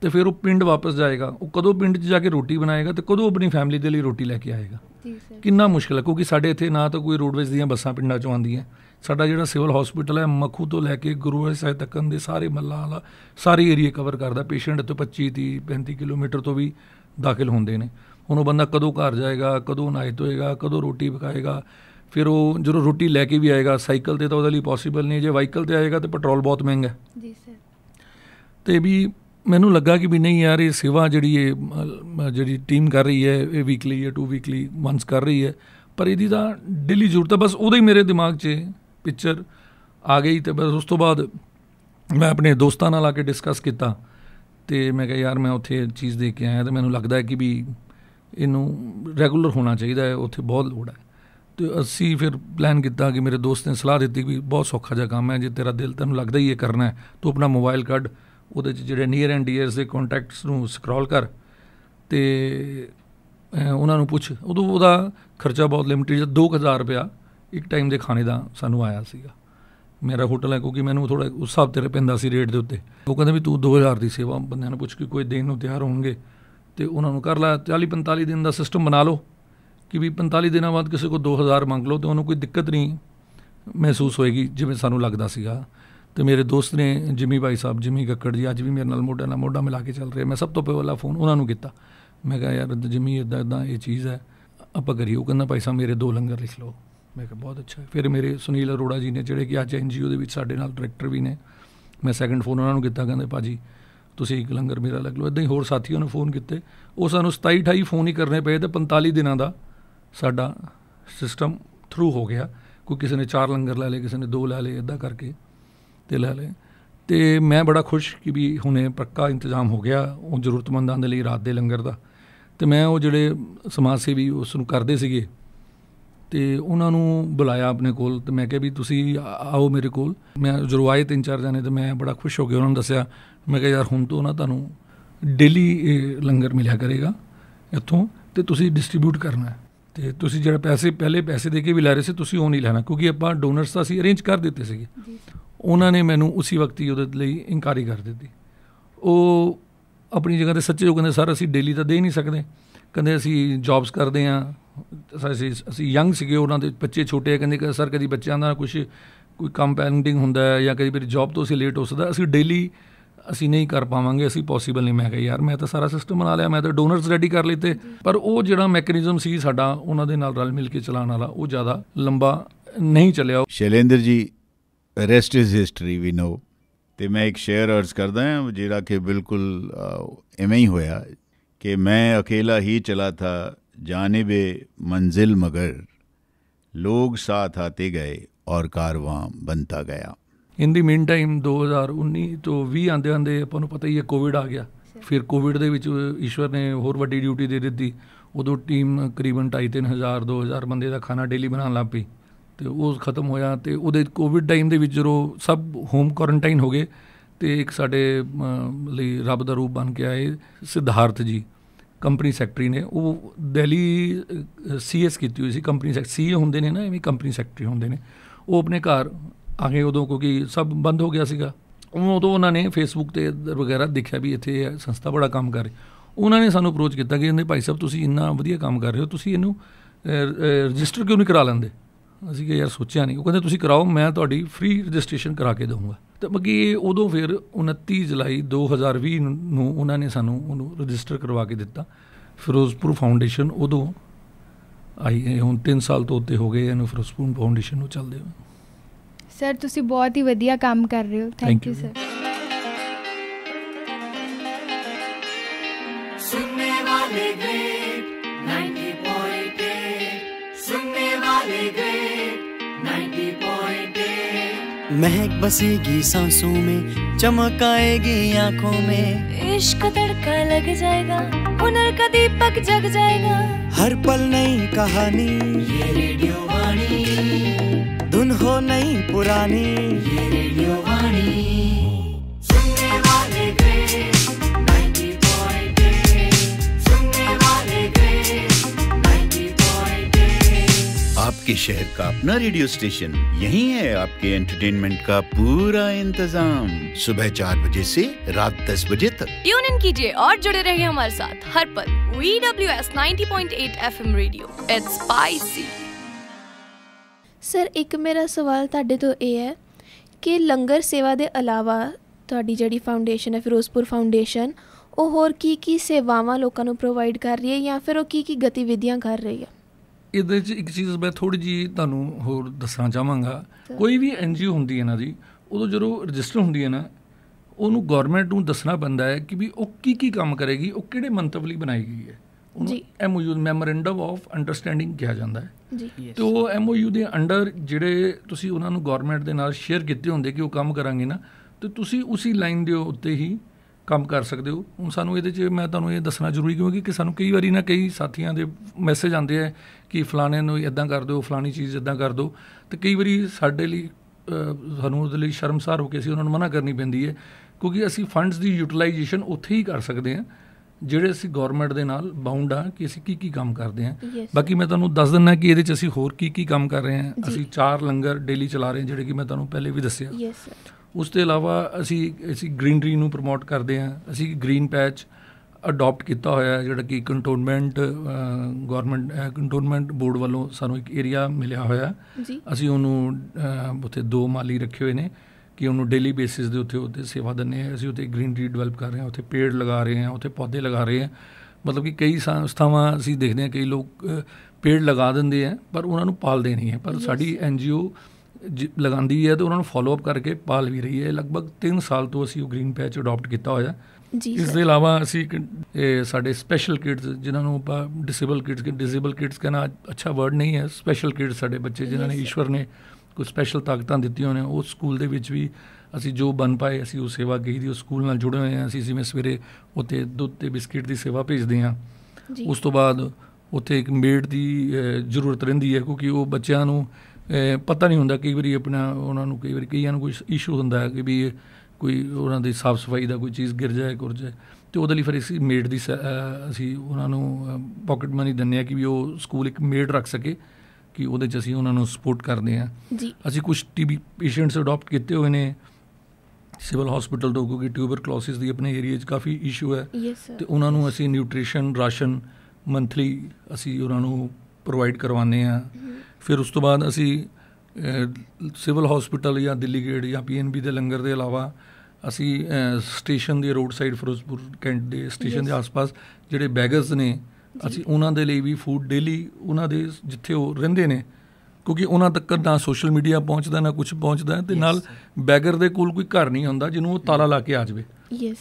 ਤੇ ਫਿਰ ਉਹ ਪਿੰਡ ਵਾਪਸ ਜਾਏਗਾ ਉਹ ਕਦੋਂ ਪਿੰਡ 'ਚ ਜਾ ਕੇ ਰੋਟੀ ਬਣਾਏਗਾ ਤੇ ਕਦੋਂ ਆਪਣੀ ਫੈਮਿਲੀ ਦੇ ਲਈ ਰੋਟੀ ਲੈ ਕੇ ਆਏਗਾ ਜੀ ਸਰ ਕਿੰਨਾ ਮੁਸ਼ਕਲ ਹੈ ਕਿਉਂਕਿ ਸਾਡੇ ਇੱਥੇ ਨਾ ਤਾਂ ਕੋਈ ਰੋਡਵੇਜ਼ ਦੀਆਂ ਬੱਸਾਂ ਪਿੰਡਾਂ 'ਚੋਂ ਆਉਂਦੀਆਂ ਸਾਡਾ ਜਿਹੜਾ ਸਿਵਲ ਹਸਪੀਟਲ ਹੈ ਮਖੂ ਤੋਂ ਲੈ ਕੇ ਗੁਰੂ ਸਾਹਿਬ ਤੱਕਨ ਦੇ ਸਾਰੇ ਮੱਲਾ ਵਾਲਾ ਸਾਰੇ ਏਰੀਆ ਕਵਰ ਕਰਦਾ ਪੇਸ਼ੈਂਟ ਤੋਂ 25 30 35 ਕਿਲੋਮੀਟਰ ਤੋਂ ਵੀ ਦਾਖਲ ਹੁੰਦੇ ਨੇ ਹੁਣ ਉਹ ਬੰਦਾ ਕਦੋਂ ਘਰ ਜਾਏਗਾ ਕਦੋਂ ਨਾਇਤ ਹੋਏਗਾ ਕਦੋਂ ਰੋਟੀ ਪਕਾਏਗਾ ਫਿਰ ਉਹ ਜਦੋਂ ਰੋਟੀ ਲੈ ਕੇ ਵੀ ਆਏਗਾ ਸਾਈਕਲ ਤੇ ਤਾਂ ਉਹਦੇ ਲਈ ਪੋਸੀਬਲ ਨਹੀਂ ਜੇ ਵਾਹੀਕਲ ਤੇ ਆਏਗਾ ਤੇ ਪੈਟਰੋਲ ਬਹੁਤ ਮਹਿੰਗਾ ਹੈ ਜੀ ਸਰ ਤੇ ਵੀ ਮੈਨੂੰ ਲੱਗਾ ਕਿ ਵੀ ਨਹੀਂ ਯਾਰ ਇਹ ਸੇਵਾ ਜਿਹੜੀ ਇਹ ਜਿਹੜੀ ਟੀਮ ਕਰ ਰਹੀ ਹੈ ਇਹ ਵੀਕਲੀ ਜਾਂ ਟੂ ਵੀਕਲੀ ਮੰਥਸ ਕਰ ਰਹੀ ਹੈ ਪਰ ਇਹਦੀ ਤਾਂ ਡੇਲੀ ਜ਼ਰੂਰਤ ਹੈ ਬਸ ਉਹਦਾ ਹੀ ਮੇਰੇ ਦਿਮਾਗ 'ਚ ਪਿਕਚਰ ਆ ਗਈ ਤੇ ਬਸ ਉਸ ਤੋਂ ਬਾਅਦ ਮੈਂ ਆਪਣੇ ਦੋਸਤਾਂ ਨਾਲ ਆ ਕੇ ਡਿਸਕਸ ਕੀਤਾ ਤੇ ਮੈਂ ਕਿਹਾ ਯਾਰ ਮੈਂ ਉੱਥੇ ਚੀਜ਼ ਦੇਖ ਕੇ ਆਇਆ ਤੇ ਮੈਨੂੰ ਲੱਗਦਾ ਹੈ ਕਿ ਵੀ ਇਹਨੂੰ ਰੈਗੂਲਰ ਹੋਣਾ ਚਾਹੀਦਾ ਹੈ ਉੱਥੇ ਬਹੁਤ ਲੋੜ ਹੈ ਤੇ ਅਸੀਂ ਫਿਰ ਪਲਾਨ ਕੀਤਾ ਕਿ ਮੇਰੇ ਦੋਸਤ ਨੇ ਸਲਾਹ ਦਿੱਤੀ ਵੀ ਬਹੁਤ ਸੌਖਾ ਜਿਹਾ ਕੰਮ ਹੈ ਜੇ ਤੇਰਾ ਦਿਲ ਤੈਨੂੰ ਲੱਗਦਾ ਹੀ ਇਹ ਕਰਨਾ ਹੈ ਤੂੰ ਆਪਣਾ ਮੋਬਾਈਲ ਕੱਢ ਉਹਦੇ 'ਚ ਜਿਹੜੇ ਨੀਅਰ ਐਂਡ ਡੀਅਰਸ ਦੇ ਕੰਟੈਕਟਸ ਨੂੰ ਸਕਰੋਲ ਕਰ ਤੇ ਉਹਨਾਂ ਨੂੰ ਪੁੱਛ ਉਦੋਂ ਉਹਦਾ ਖਰਚਾ ਬਹੁਤ ਲਿਮਟਿਡ 2000 ਰੁਪਿਆ ਇੱਕ ਟਾਈਮ ਦੇ ਖਾਣੇ ਦਾ ਸਾਨੂੰ ਆਇਆ ਸੀਗਾ ਮੇਰਾ ਹੋਟਲ ਹੈ ਕਿਉਂਕਿ ਮੈਨੂੰ ਥੋੜਾ ਉਸ ਹਿਸਾਬ ਤੇ ਪੈਂਦਾ ਸੀ ਰੇਟ ਦੇ ਉੱਤੇ ਉਹ ਕਹਿੰਦੇ ਵੀ ਤੂੰ 2000 ਦੀ ਸੇਵਾ ਬੰਦਿਆਂ ਨੂੰ ਪੁੱਛ ਕੇ ਕੋਈ ਦੇਣ ਨੂੰ ਤਿਆਰ ਹੋਣਗੇ ਤੇ ਉਹਨਾਂ ਨੂੰ ਕਰ ਲਾ 40 45 ਦਿਨ ਦਾ ਸਿਸਟਮ ਬਣਾ ਲਓ ਕਿ ਵੀ 45 ਦਿਨਾਂ ਬਾਅਦ ਕਿਸੇ ਕੋ 2000 ਮੰਗ ਲਓ ਤੇ ਉਹਨੂੰ ਕੋਈ ਦਿੱਕਤ ਨਹੀਂ ਮਹਿਸੂਸ ਹੋਏਗੀ ਜਿਵੇਂ ਸਾਨੂੰ ਲੱਗਦਾ ਸੀਗਾ ਤੇ ਮੇਰੇ ਦੋਸਤ ਨੇ ਜਿਮੀ ਭਾਈ ਸਾਹਿਬ ਜਿਮੀ ਗੱਕੜ ਜੀ ਅੱਜ ਵੀ ਮੇਰੇ ਨਾਲ ਮੋਢਾ ਨਾਲ ਮੋਢਾ ਮਿਲਾ ਕੇ ਚੱਲ ਰਹੇ ਮੈਂ ਸਭ ਤੋਂ ਪਹਿਲਾਂ ਫੋਨ ਉਹਨਾਂ ਨੂੰ ਕੀਤਾ ਮੈਂ ਕਿਹਾ ਯਾਰ ਜਿਮੀ ਇਦਾਂ ਇਦਾਂ ਇਹ ਚੀਜ਼ ਹੈ ਆਪਾਂ ਕਰੀਓ ਕਹਿੰਦਾ ਭਾਈ ਸਾਹਿਬ ਮੇਰੇ ਦੋ ਲੰਗਰ ਲਿਖ ਲਓ ਮੈਂ ਕਿਹਾ ਬਹੁਤ ਅੱਛਾ ਫਿਰ ਮੇਰੇ ਸੁਨੀਲ ਅਰੋੜਾ ਜੀ ਨੇ ਜਿਹੜੇ ਕਿ ਅੱਜ ਐਨਜੀਓ ਦੇ ਵਿੱਚ ਸਾਡੇ ਨਾਲ ਡਾਇਰੈਕਟਰ ਵੀ ਨੇ ਮੈਂ ਸੈਕੰਡ ਫੋਨ ਉਹਨਾਂ ਨੂੰ ਕੀਤਾ ਕਹਿੰਦੇ ਭਾਜੀ ਤੁਸੀਂ ਇੱਕ ਲੰਗਰ ਮੇਰਾ ਲੱਗ ਲਓ ਇਦਾਂ ਹੀ ਹੋਰ ਸਾਥੀਆਂ ਨੂੰ ਫੋਨ ਕੀਤੇ ਉਹ ਸਾਨੂੰ 27 28 ਫੋਨ ਹੀ ਕਰਨੇ ਪਏ ਤੇ 45 ਦਿਨਾਂ ਦਾ ਸਾਡਾ ਸਿਸਟਮ ਥਰੂ ਹੋ ਗਿਆ ਕੋਈ ਕਿਸੇ ਨੇ ਚਾਰ ਲੰਗਰ ਲੈ ਲਏ ਕਿਸੇ ਨੇ ਦੋ ਲੈ ਲਏ ਇਦਾਂ ਕਰਕੇ ਤੇ ਲੈ ਲਏ ਤੇ ਮੈਂ ਬੜਾ ਖੁਸ਼ ਕਿ ਵੀ ਹੁਣੇ ਪੱਕਾ ਇੰਤਜ਼ਾਮ ਹੋ ਗਿਆ ਉਹ ਜ਼ਰੂਰਤਮੰਦਾਂ ਦੇ ਲਈ ਰਾਤ ਦੇ ਲੰਗਰ ਦਾ ਤੇ ਮੈਂ ਉਹ ਜਿਹੜੇ ਸਮਾਜ ਸੇਵੀ ਉਸ ਨੂੰ ਕਰਦੇ ਸੀਗੇ ਤੇ ਉਹਨਾਂ ਨੂੰ ਬੁਲਾਇਆ ਆਪਣੇ ਕੋਲ ਤੇ ਮੈਂ ਕਿਹਾ ਵੀ ਤੁਸੀਂ ਆਓ ਮੇਰੇ ਕੋਲ ਮੈਂ ਜਰਵਾਏ ਤਿੰਨ ਚਾਰ ਜਾਣੇ ਤੇ ਮੈਂ ਬੜਾ ਖੁਸ਼ ਹੋ ਗਿਆ ਉਹਨਾਂ ਨੂੰ ਦੱਸਿਆ ਮੈਂ ਕਿਹਾ ਯਾਰ ਹੁਣ ਤੋਂ ਨਾ ਤੁਹਾਨੂੰ ਡੇਲੀ ਲੰਗਰ ਮਿਲਿਆ ਕਰੇਗਾ ਇੱਥੋਂ ਤੇ ਤੁਸੀਂ ਡਿਸਟ੍ਰੀਬਿਊਟ ਕਰਨਾ ਤੇ ਤੁਸੀਂ ਜਿਹੜਾ ਪੈਸੇ ਪਹਿਲੇ ਪੈਸੇ ਦੇ ਕੇ ਵੀ ਲੈ ਰਹੇ ਸੀ ਤੁਸੀਂ ਉਹ ਨਹੀਂ ਲੈਣਾ ਕਿਉਂਕਿ ਆਪਾਂ ਡੋਨਰਸ ਤਾਂ ਸੀ ਅਰੇਂਜ ਕਰ ਦਿੱਤੇ ਸੀਗੇ ਉਹਨਾਂ ਨੇ ਮੈਨੂੰ ਉਸੇ ਵਕਤ ਹੀ ਉਹਦੇ ਲਈ ਇਨਕਾਰੀ ਕਰ ਦਿੱਤੀ ਉਹ ਆਪਣੀ ਜਗ੍ਹਾ ਤੇ ਸੱਚੇ ਹੋ ਕਹਿੰਦੇ ਸਰ ਅਸੀਂ ਡੇਲੀ ਤਾਂ ਦੇ ਨਹੀਂ ਸਕਦੇ ਕਹਿੰਦੇ ਅਸੀਂ ਜੌਬਸ ਕਰਦੇ ਆਂ ਅਸੀਂ ਅਸੀਂ ਯੰਗ ਸੀਗੇ ਉਹਨਾਂ ਦੇ ਬੱਚੇ ਛੋਟੇ ਕਹਿੰਦੇ ਕਿ ਸਰ ਕਦੀ ਬੱਚਿਆਂ ਦਾ ਕੁਝ ਕੋਈ ਕੰਮ ਪੈਂਡਿੰਗ ਹੁੰਦਾ ਹੈ ਜਾਂ ਕਦੀ ਮੇਰੀ ਜੌਬ ਤੋਂ ਅਸੀਂ ਲੇਟ ਹੋ ਸਕਦਾ ਅਸੀਂ ਡੇਲੀ ਅਸੀਂ ਨਹੀਂ ਕਰ ਪਾਵਾਂਗੇ ਅਸੀਂ ਪੋਸੀਬਲ ਨਹੀਂ ਮੈਂ ਕਿਹਾ ਯਾਰ ਮੈਂ ਤਾਂ ਸਾਰਾ ਸਿਸਟਮ ਬਣਾ ਲਿਆ ਮੈਂ ਤਾਂ ਡੋਨਰਸ ਰੈਡੀ ਕਰ ਲਏ ਪਰ ਉਹ ਜਿਹੜਾ ਮੈਕੈਨਿਜ਼ਮ ਸੀ ਸਾਡਾ ਉਹਨਾਂ ਦੇ ਨਾਲ ਰਲ ਮਿਲ ਕੇ ਚਲਾਉਣ ਵਾਲਾ ਉਹ ਜ਼ਿਆਦਾ ਲੰਬਾ ਨਹੀਂ ਚੱਲਿਆ Shailendra ji rest is history we know ਤੇ ਮੈਂ ਇੱਕ ਸ਼ੇਅਰ ਅਰਜ਼ ਕਰਦਾ ਹਾਂ ਜਿਹੜਾ ਕਿ ਬਿਲਕੁਲ ਐਵੇਂ ਹੀ ਹੋਇਆ ਕਿ ਮੈਂ ਅਕੇਲਾ ਹੀ ਚਲਾ ਥਾ जानब मंजिल मगर लोग साथ आते गए और कारवां बनता गया ਇਨ ਦੀ ਮੀਨ ਟਾਈਮ 2019 ਤੋਂ 20 ਆਂਦੇ ਆਂਦੇ ਆਪਾਂ ਨੂੰ ਪਤਾ ਹੀ ਹੈ ਕੋਵਿਡ ਆ ਗਿਆ ਫਿਰ ਕੋਵਿਡ ਦੇ ਵਿੱਚ ਈਸ਼ਵਰ ਨੇ ਹੋਰ ਵੱਡੀ ਡਿਊਟੀ ਦੇ ਦਿੱਤੀ ਉਦੋਂ ਟੀਮ ਕਰੀਬਨ 2.5000 2000 ਬੰਦੇ ਦਾ ਖਾਣਾ ਡੇਲੀ ਬਣਾਉਣ ਲੱਗ ਪਈ ਤੇ ਉਹ ਖਤਮ ਹੋਇਆ ਤੇ ਉਹਦੇ ਕੋਵਿਡ ਟਾਈਮ ਦੇ ਵਿੱਚ ਜਦੋਂ ਸਭ ਹੋਮ ਕੁਆਰੰਟਾਈਨ ਹੋ ਗਏ ਤੇ ਇੱਕ ਸਾਡੇ ਲਈ ਰੱਬ ਦਾ ਰੂਪ ਬਣ ਕੇ ਆਏ ਸਿਧਾਰਥ ਜੀ ਕੰਪਨੀ ਸੈਕਟਰੀ ਨੇ ਉਹ ਦਿੱਲੀ ਸੀਐਸ ਕੀਤੀ ਹੋਈ ਸੀ ਕੰਪਨੀ ਸੈਕਟਰੀ ਸੀਏ ਹੁੰਦੇ ਨੇ ਨਾ ਐਵੇਂ ਕੰਪਨੀ ਸੈਕਟਰੀ ਹੁੰਦੇ ਨੇ ਉਹ ਆਪਣੇ ਘਰ ਆ ਗਏ ਉਦੋਂ ਕਿਉਂਕਿ ਸਭ ਬੰਦ ਹੋ ਗਿਆ ਸੀਗਾ ਉਦੋਂ ਉਹਨਾਂ ਨੇ ਫੇਸਬੁੱਕ ਤੇ ਵਗੈਰਾ ਦੇਖਿਆ ਵੀ ਇੱਥੇ ਇਹ ਸੰਸਥਾ ਬੜਾ ਕੰਮ ਕਰ ਰਹੀ ਉਹਨਾਂ ਨੇ ਸਾਨੂੰ ਅਪਰੋਚ ਕੀਤਾ ਕਿ ਇਹਨੇ ਭਾਈ ਸਾਹਿਬ ਤੁਸੀਂ ਇੰਨਾ ਵਧੀਆ ਕੰਮ ਕਰ ਰਹੇ ਹੋ ਤੁਸੀਂ ਇਹਨੂੰ ਰਜਿਸਟਰ ਕਿਉਂ ਨਹੀਂ ਕਰਾ ਲੈਂਦੇ ਅਸੀਂ ਕਿ ਯਾਰ ਸੋਚਿਆ ਨਹੀਂ ਉਹ ਕਹਿੰਦੇ ਤੁਸੀਂ ਕਰਾਓ ਮੈਂ ਤੁਹਾਡੀ ਫ੍ਰੀ ਰਜਿਸਟ੍ਰੇਸ਼ਨ ਕਰਾ ਕੇ ਦਊਂਗਾ ਤਾਂ ਬਾਕੀ ਉਦੋਂ ਫਿਰ 29 ਜੁਲਾਈ 2020 ਨੂੰ ਉਹਨਾਂ ਨੇ ਸਾਨੂੰ ਉਹਨੂੰ ਰਜਿਸਟਰ ਕਰਵਾ ਕੇ ਦਿੱਤਾ ਫਿਰੋਜ਼ਪੁਰ ਫਾਊਂਡੇਸ਼ਨ ਉਦੋਂ ਆਈ ਹੁਣ 3 ਸਾਲ ਤੋਂ ਉੱਤੇ ਹੋ ਗਏ ਇਹਨੂੰ ਫਿਰੋਜ਼ਪੁਰ ਫਾਊਂਡੇਸ਼ਨ ਨੂੰ ਚੱਲਦੇ ਹੋ ਸਰ ਤੁਸੀਂ ਬਹੁਤ ਹੀ ਵਧੀਆ ਕੰਮ ਕਰ ਰਹੇ ਹੋ ਥੈਂਕ ਯੂ ਸਰ महक बसेगी सांसों में चमक आएगी आंखों में इश्क तड़का लग जाएगा हुनर का दीपक जग जाएगा हर पल नई कहानी ये रेडियो वाणी धुन हो नई पुरानी ये रेडियो वाणी सुनने वाले आपके शहर का अपना रेडियो स्टेशन यही है आपके एंटरटेनमेंट का पूरा इंतजाम सुबह चार बजे से रात दस बजे तक ट्यून इन कीजिए और जुड़े रहिए हमारे साथ हर पल V W S ninety radio it's spicy sir ਇੱਕ ਮੇਰਾ ਸਵਾਲ ਤੁਹਾਡੇ ਤੋਂ ਇਹ ਹੈ ਕਿ ਲੰਗਰ ਸੇਵਾ ਦੇ ਇਲਾਵਾ ਤੁਹਾਡੀ ਜਿਹੜੀ ਫਾਊਂਡੇਸ਼ਨ ਹੈ ਫਿਰੋਜ਼ਪੁਰ ਫਾਊਂਡੇਸ਼ਨ ਉਹ ਹੋਰ ਕੀ ਕੀ ਸੇਵਾਵਾਂ ਲੋਕਾਂ ਨੂੰ ਪ੍ਰੋਵਾਈਡ ਕਰ ਰਹੀ ਹੈ ਜਾਂ ਫਿਰ ਉਹ ਕੀ ਕੀ ਗਤੀਵਿਧੀਆਂ ਕਰ ਰਹੀ ਹੈ ਇਹਦੇ 'ਚ ਇੱਕ ਚੀਜ਼ ਮੈਂ ਥੋੜੀ ਜੀ ਤੁਹਾਨੂੰ ਹੋਰ ਦੱਸਣਾ ਚਾਹਾਂਗਾ ਕੋਈ ਵੀ ਐਨਜੀਓ ਹੁੰਦੀ ਹੈ ਨਾ ਜੀ ਉਦੋਂ ਜਦੋਂ ਰਜਿਸਟਰ ਹੁੰਦੀ ਹੈ ਨਾ ਉਹਨੂੰ ਗਵਰਨਮੈਂਟ ਨੂੰ ਦੱਸਣਾ ਪੈਂਦਾ ਹੈ ਕਿ ਵੀ ਉਹ ਕੀ ਕੀ ਕੰਮ ਕਰੇਗੀ ਉਹ ਕਿਹੜੇ ਮੰਤਵ ਲਈ ਬਣਾਈ ਗਈ ਹੈ ਉਹਨੂੰ ਐਮਓਯੂ ਮੈਮੋਰੈਂਡਮ ਆਫ ਅੰਡਰਸਟੈਂਡਿੰਗ ਕਿਹਾ ਜਾਂਦਾ ਹੈ ਜੀ ਤੇ ਉਹ ਐਮਓਯੂ ਦੇ ਅੰਡਰ ਜਿਹੜੇ ਤੁਸੀਂ ਉਹਨਾਂ ਨੂੰ ਗਵਰਨਮੈਂਟ ਦੇ ਨਾਲ ਸ਼ੇਅਰ ਕੀਤੇ ਹੁੰਦੇ ਕਿ ਉਹ ਕੰਮ ਕਰਾਂਗੇ ਨਾ ਤੇ ਤੁਸੀਂ ਉਸੇ ਲਾਈਨ ਦੇ ਉੱਤੇ ਹੀ ਕੰਮ ਕਰ ਸਕਦੇ ਹੋ ਹੁਣ ਸਾਨੂੰ ਇਹਦੇ 'ਚ ਮੈਂ ਤੁਹਾਨੂੰ ਇਹ ਦੱਸਣਾ ਜ਼ਰੂਰੀ ਕਿਉਂਕਿ ਕਿ ਸਾਨੂੰ ਕਈ ਵਾਰੀ ਨਾ ਕਈ ਸਾਥੀਆਂ ਦੇ ਮੈਸੇਜ ਆਉਂਦੇ ਆ ਕਿ ਫਲਾਣੇ ਨੂੰ ਇਦਾਂ ਕਰ ਦਿਓ ਫਲਾਣੀ ਚੀਜ਼ ਇਦਾਂ ਕਰ ਦਿਓ ਤੇ ਕਈ ਵਾਰੀ ਸਾਡੇ ਲਈ ਸਾਨੂੰ ਉਹਦੇ ਲਈ ਸ਼ਰਮਸਾਰ ਹੋ ਕੇ ਅਸੀਂ ਉਹਨਾਂ ਨੂੰ ਮਨਾ ਕਰਨੀ ਪੈਂਦੀ ਹੈ ਕਿਉਂਕਿ ਅਸੀਂ ਫੰਡਸ ਦੀ ਯੂਟਿਲਾਈਜੇਸ਼ਨ ਉੱਥੇ ਹੀ ਕਰ ਸਕਦੇ ਹਾਂ ਜਿਹੜੇ ਅਸੀਂ ਗਵਰਨਮੈਂਟ ਦੇ ਨਾਲ ਬਾਉਂਡ ਆ ਕਿ ਅਸੀਂ ਕੀ ਕੀ ਕੰਮ ਕਰਦੇ ਆ ਬਾਕੀ ਮੈਂ ਤੁਹਾਨੂੰ ਦੱਸ ਦਿੰਨਾ ਕਿ ਇਹਦੇ 'ਚ ਅਸੀਂ ਹੋਰ ਕੀ ਕੀ ਕੰਮ ਕਰ ਰਹੇ ਆ ਅਸੀਂ ਚਾਰ ਲੰਗਰ ਡੇਲੀ ਚਲਾ ਰਹੇ ਹਾਂ ਜਿਹੜੇ ਕਿ ਮੈਂ ਤੁਹਾਨੂੰ ਪਹਿਲੇ ਵੀ ਦੱਸਿਆ ਯੈਸ ਸਰ ਉਸ ਤੋਂ ਇਲਾਵਾ ਅਸੀਂ ਅਸੀਂ ਗ੍ਰੀਨਰੀ ਨੂੰ ਪ੍ਰਮੋਟ ਕਰਦੇ ਹਾਂ ਅਸੀਂ ਗ੍ਰੀਨ ਪੈਚ ਅਡਾਪਟ ਕੀਤਾ ਹੋਇਆ ਜਿਹੜਾ ਕਿ ਕੰਟੋਨਮੈਂਟ ਗਵਰਨਮੈਂਟ ਕੰਟੋਨਮੈਂਟ ਬੋਰਡ ਵੱਲੋਂ ਸਾਨੂੰ ਇੱਕ ਏਰੀਆ ਮਿਲਿਆ ਹੋਇਆ ਅਸੀਂ ਉਹਨੂੰ ਉੱਥੇ ਦੋ ਮਾਲੀ ਰੱਖੇ ਹੋਏ ਨੇ ਕਿ ਉਹਨੂੰ ਡੇਲੀ ਬੇਸਿਸ ਦੇ ਉੱਤੇ ਉਹਦੇ ਸੇਵਾ ਦਿੰਨੇ ਆ ਅਸੀਂ ਉੱਥੇ ਗ੍ਰੀਨਰੀ ਡਿਵੈਲਪ ਕਰ ਰਹੇ ਹਾਂ ਉੱਥੇ ਪੇੜ ਲਗਾ ਰਹੇ ਹਾਂ ਉੱਥੇ ਪੌਦੇ ਲਗਾ ਰਹੇ ਹਾਂ ਮਤਲਬ ਕਿ ਕਈ ਸੰਸਥਾਵਾਂ ਅਸੀਂ ਦੇਖਦੇ ਹਾਂ ਕਈ ਲੋਕ ਪੇੜ ਲਗਾ ਦਿੰਦੇ ਆ ਪਰ ਉਹਨਾਂ ਨੂੰ ਪਾਲਦੇ ਨਹੀਂ ਹੈ ਪਰ ਸਾਡੀ ਐਨਜੀਓ ਲਗਾਉਂਦੀ ਹੈ ਤੇ ਉਹਨਾਂ ਨੂੰ ਫੋਲੋ ਅਪ ਕਰਕੇ ਪਾਲ ਵੀ ਰਹੀ ਹੈ ਲਗਭਗ 3 ਸਾਲ ਤੋਂ ਅਸੀਂ ਉਹ ਗ੍ਰੀਨ ਪੈਚ ਅਡਾਪਟ ਕੀਤਾ ਹੋਇਆ ਜੀ ਇਸ ਦੇ ਇਲਾਵਾ ਅਸੀਂ ਸਾਡੇ ਸਪੈਸ਼ਲ ਕਿਡਸ ਜਿਨ੍ਹਾਂ ਨੂੰ ਆਪਾਂ ਡਿਸੇਬਲ ਕਿਡਸ ਕਿ ਡਿਸੇਬਲ ਕਿਡਸ ਕਹਿੰਦਾ ਅੱਛਾ ਵਰਡ ਨਹੀਂ ਹੈ ਸਪੈਸ਼ਲ ਕਿਡਸ ਸਾਡੇ ਬੱਚੇ ਜਿਨ੍ਹਾਂ ਨੇ ਈਸ਼ਵਰ ਨੇ ਕੋਈ ਸਪੈਸ਼ਲ ਤਾਕਤਾਂ ਦਿੱਤੀਆਂ ਨੇ ਉਹ ਸਕੂਲ ਦੇ ਵਿੱਚ ਵੀ ਅਸੀਂ ਜੋ ਬਣ ਪਾਏ ਅਸੀਂ ਉਹ ਸੇਵਾ ਕੀਤੀ ਦੀ ਉਹ ਸਕੂਲ ਨਾਲ ਜੁੜੇ ਹੋਏ ਹਾਂ ਅਸੀਂ ਜਿਵੇਂ ਸਵੇਰੇ ਉੱਥੇ ਦੁੱਧ ਤੇ ਬਿਸਕਿਟ ਦੀ ਸੇਵਾ ਭੇਜਦੇ ਹਾਂ ਉਸ ਤੋਂ ਬਾਅਦ ਉੱਥੇ ਇੱਕ ਮੇਡ ਦੀ ਜ਼ਰੂਰਤ ਰਹਿੰਦੀ ਹੈ ਕਿਉਂਕਿ ਉਹ ਬੱਚਿਆਂ ਨੂੰ ਪਤਾ ਨਹੀਂ ਹੁੰਦਾ ਕਈ ਵਾਰੀ ਆਪਣਾ ਉਹਨਾਂ ਨੂੰ ਕਈ ਵਾਰੀ ਕਈਆਂ ਨੂੰ ਕੋਈ ਇਸ਼ੂ ਹੁੰਦਾ ਕਿ ਵੀ ਕੋਈ ਉਹਨਾਂ ਦੀ ਸਾਫ ਸਫਾਈ ਦਾ ਕੋਈ ਚੀਜ਼ ਗਿਰ ਜਾਏ ਕੁਰ ਜਾਏ ਤੇ ਉਹਦੇ ਲਈ ਫਿਰ ਅਸੀਂ ਮੇਡ ਦੀ ਅਸੀਂ ਉਹਨਾਂ ਨੂੰ ਪਾਕਟ ਮਨੀ ਦਿੰਨੇ ਆ ਕਿ ਵੀ ਉਹ ਸਕੂਲ ਇੱਕ ਮੇਡ ਰੱਖ ਸਕੇ ਕਿ ਉਹਦੇ ਚ ਅਸੀਂ ਉਹਨਾਂ ਨੂੰ ਸਪੋਰਟ ਕਰਦੇ ਆ ਅਸੀਂ ਕੁਝ ਟੀਬੀ ਪੇਸ਼ੈਂਟਸ ਅਡਾਪਟ ਕੀਤੇ ਹੋਏ ਨੇ ਸਿਵਲ ਹਸਪੀਟਲ ਤੋਂ ਕਿਉਂਕਿ ਟਿਊਬਰਕਲੋਸਿਸ ਦੀ ਆਪਣੇ ਏਰੀਆ 'ਚ ਕਾਫੀ ਇਸ਼ੂ ਹੈ ਤੇ ਉਹਨਾਂ ਨੂੰ ਅਸੀਂ ਨਿਊਟ੍ਰੀਸ਼ਨ ਰਾਸ਼ਨ ਮੰਥਲੀ ਅਸੀਂ ਉਹਨਾਂ ਨੂੰ ਪ੍ਰੋਵਾਈਡ ਕਰਵਾਉਂਦੇ ਆ ਫਿਰ ਉਸ ਤੋਂ ਬਾਅਦ ਅਸੀਂ ਸਿਵਲ ਹਸਪੀਟਲ ਜਾਂ ਦਿੱਲੀ ਗੇਟ ਜਾਂ ਪੀਐਨਬੀ ਦੇ ਲੰਗਰ ਦੇ ਇਲਾਵਾ ਅਸੀਂ ਸਟੇਸ਼ਨ ਦੇ ਰੋਡ ਸਾਈਡ ਫਿਰੋਜ਼ਪੁਰ ਕੈਂਟ ਦੇ ਸਟੇਸ਼ਨ ਦੇ ਆਸ-ਪਾਸ ਜਿਹੜੇ ਬੈਗਰਸ ਨੇ ਅਸੀਂ ਉਹਨਾਂ ਦੇ ਲਈ ਵੀ ਫੂਡ ਡੇਲੀ ਉਹਨਾਂ ਦੇ ਜਿੱਥੇ ਉਹ ਰਹਿੰਦੇ ਨੇ ਕਿਉਂਕਿ ਉਹਨਾਂ ਤੱਕ ਨਾ ਸੋਸ਼ਲ ਮੀਡੀਆ ਪਹੁੰਚਦਾ ਨਾ ਕੁਝ ਪਹੁੰਚਦਾ ਤੇ ਨਾਲ ਬੈਗਰ ਦੇ ਕੋਲ ਕੋਈ ਘਰ ਨਹੀਂ ਹੁੰਦਾ ਜਿਹਨੂੰ ਉਹ ਤਾਲਾ ਲਾ ਕੇ ਆ ਜਾਵੇ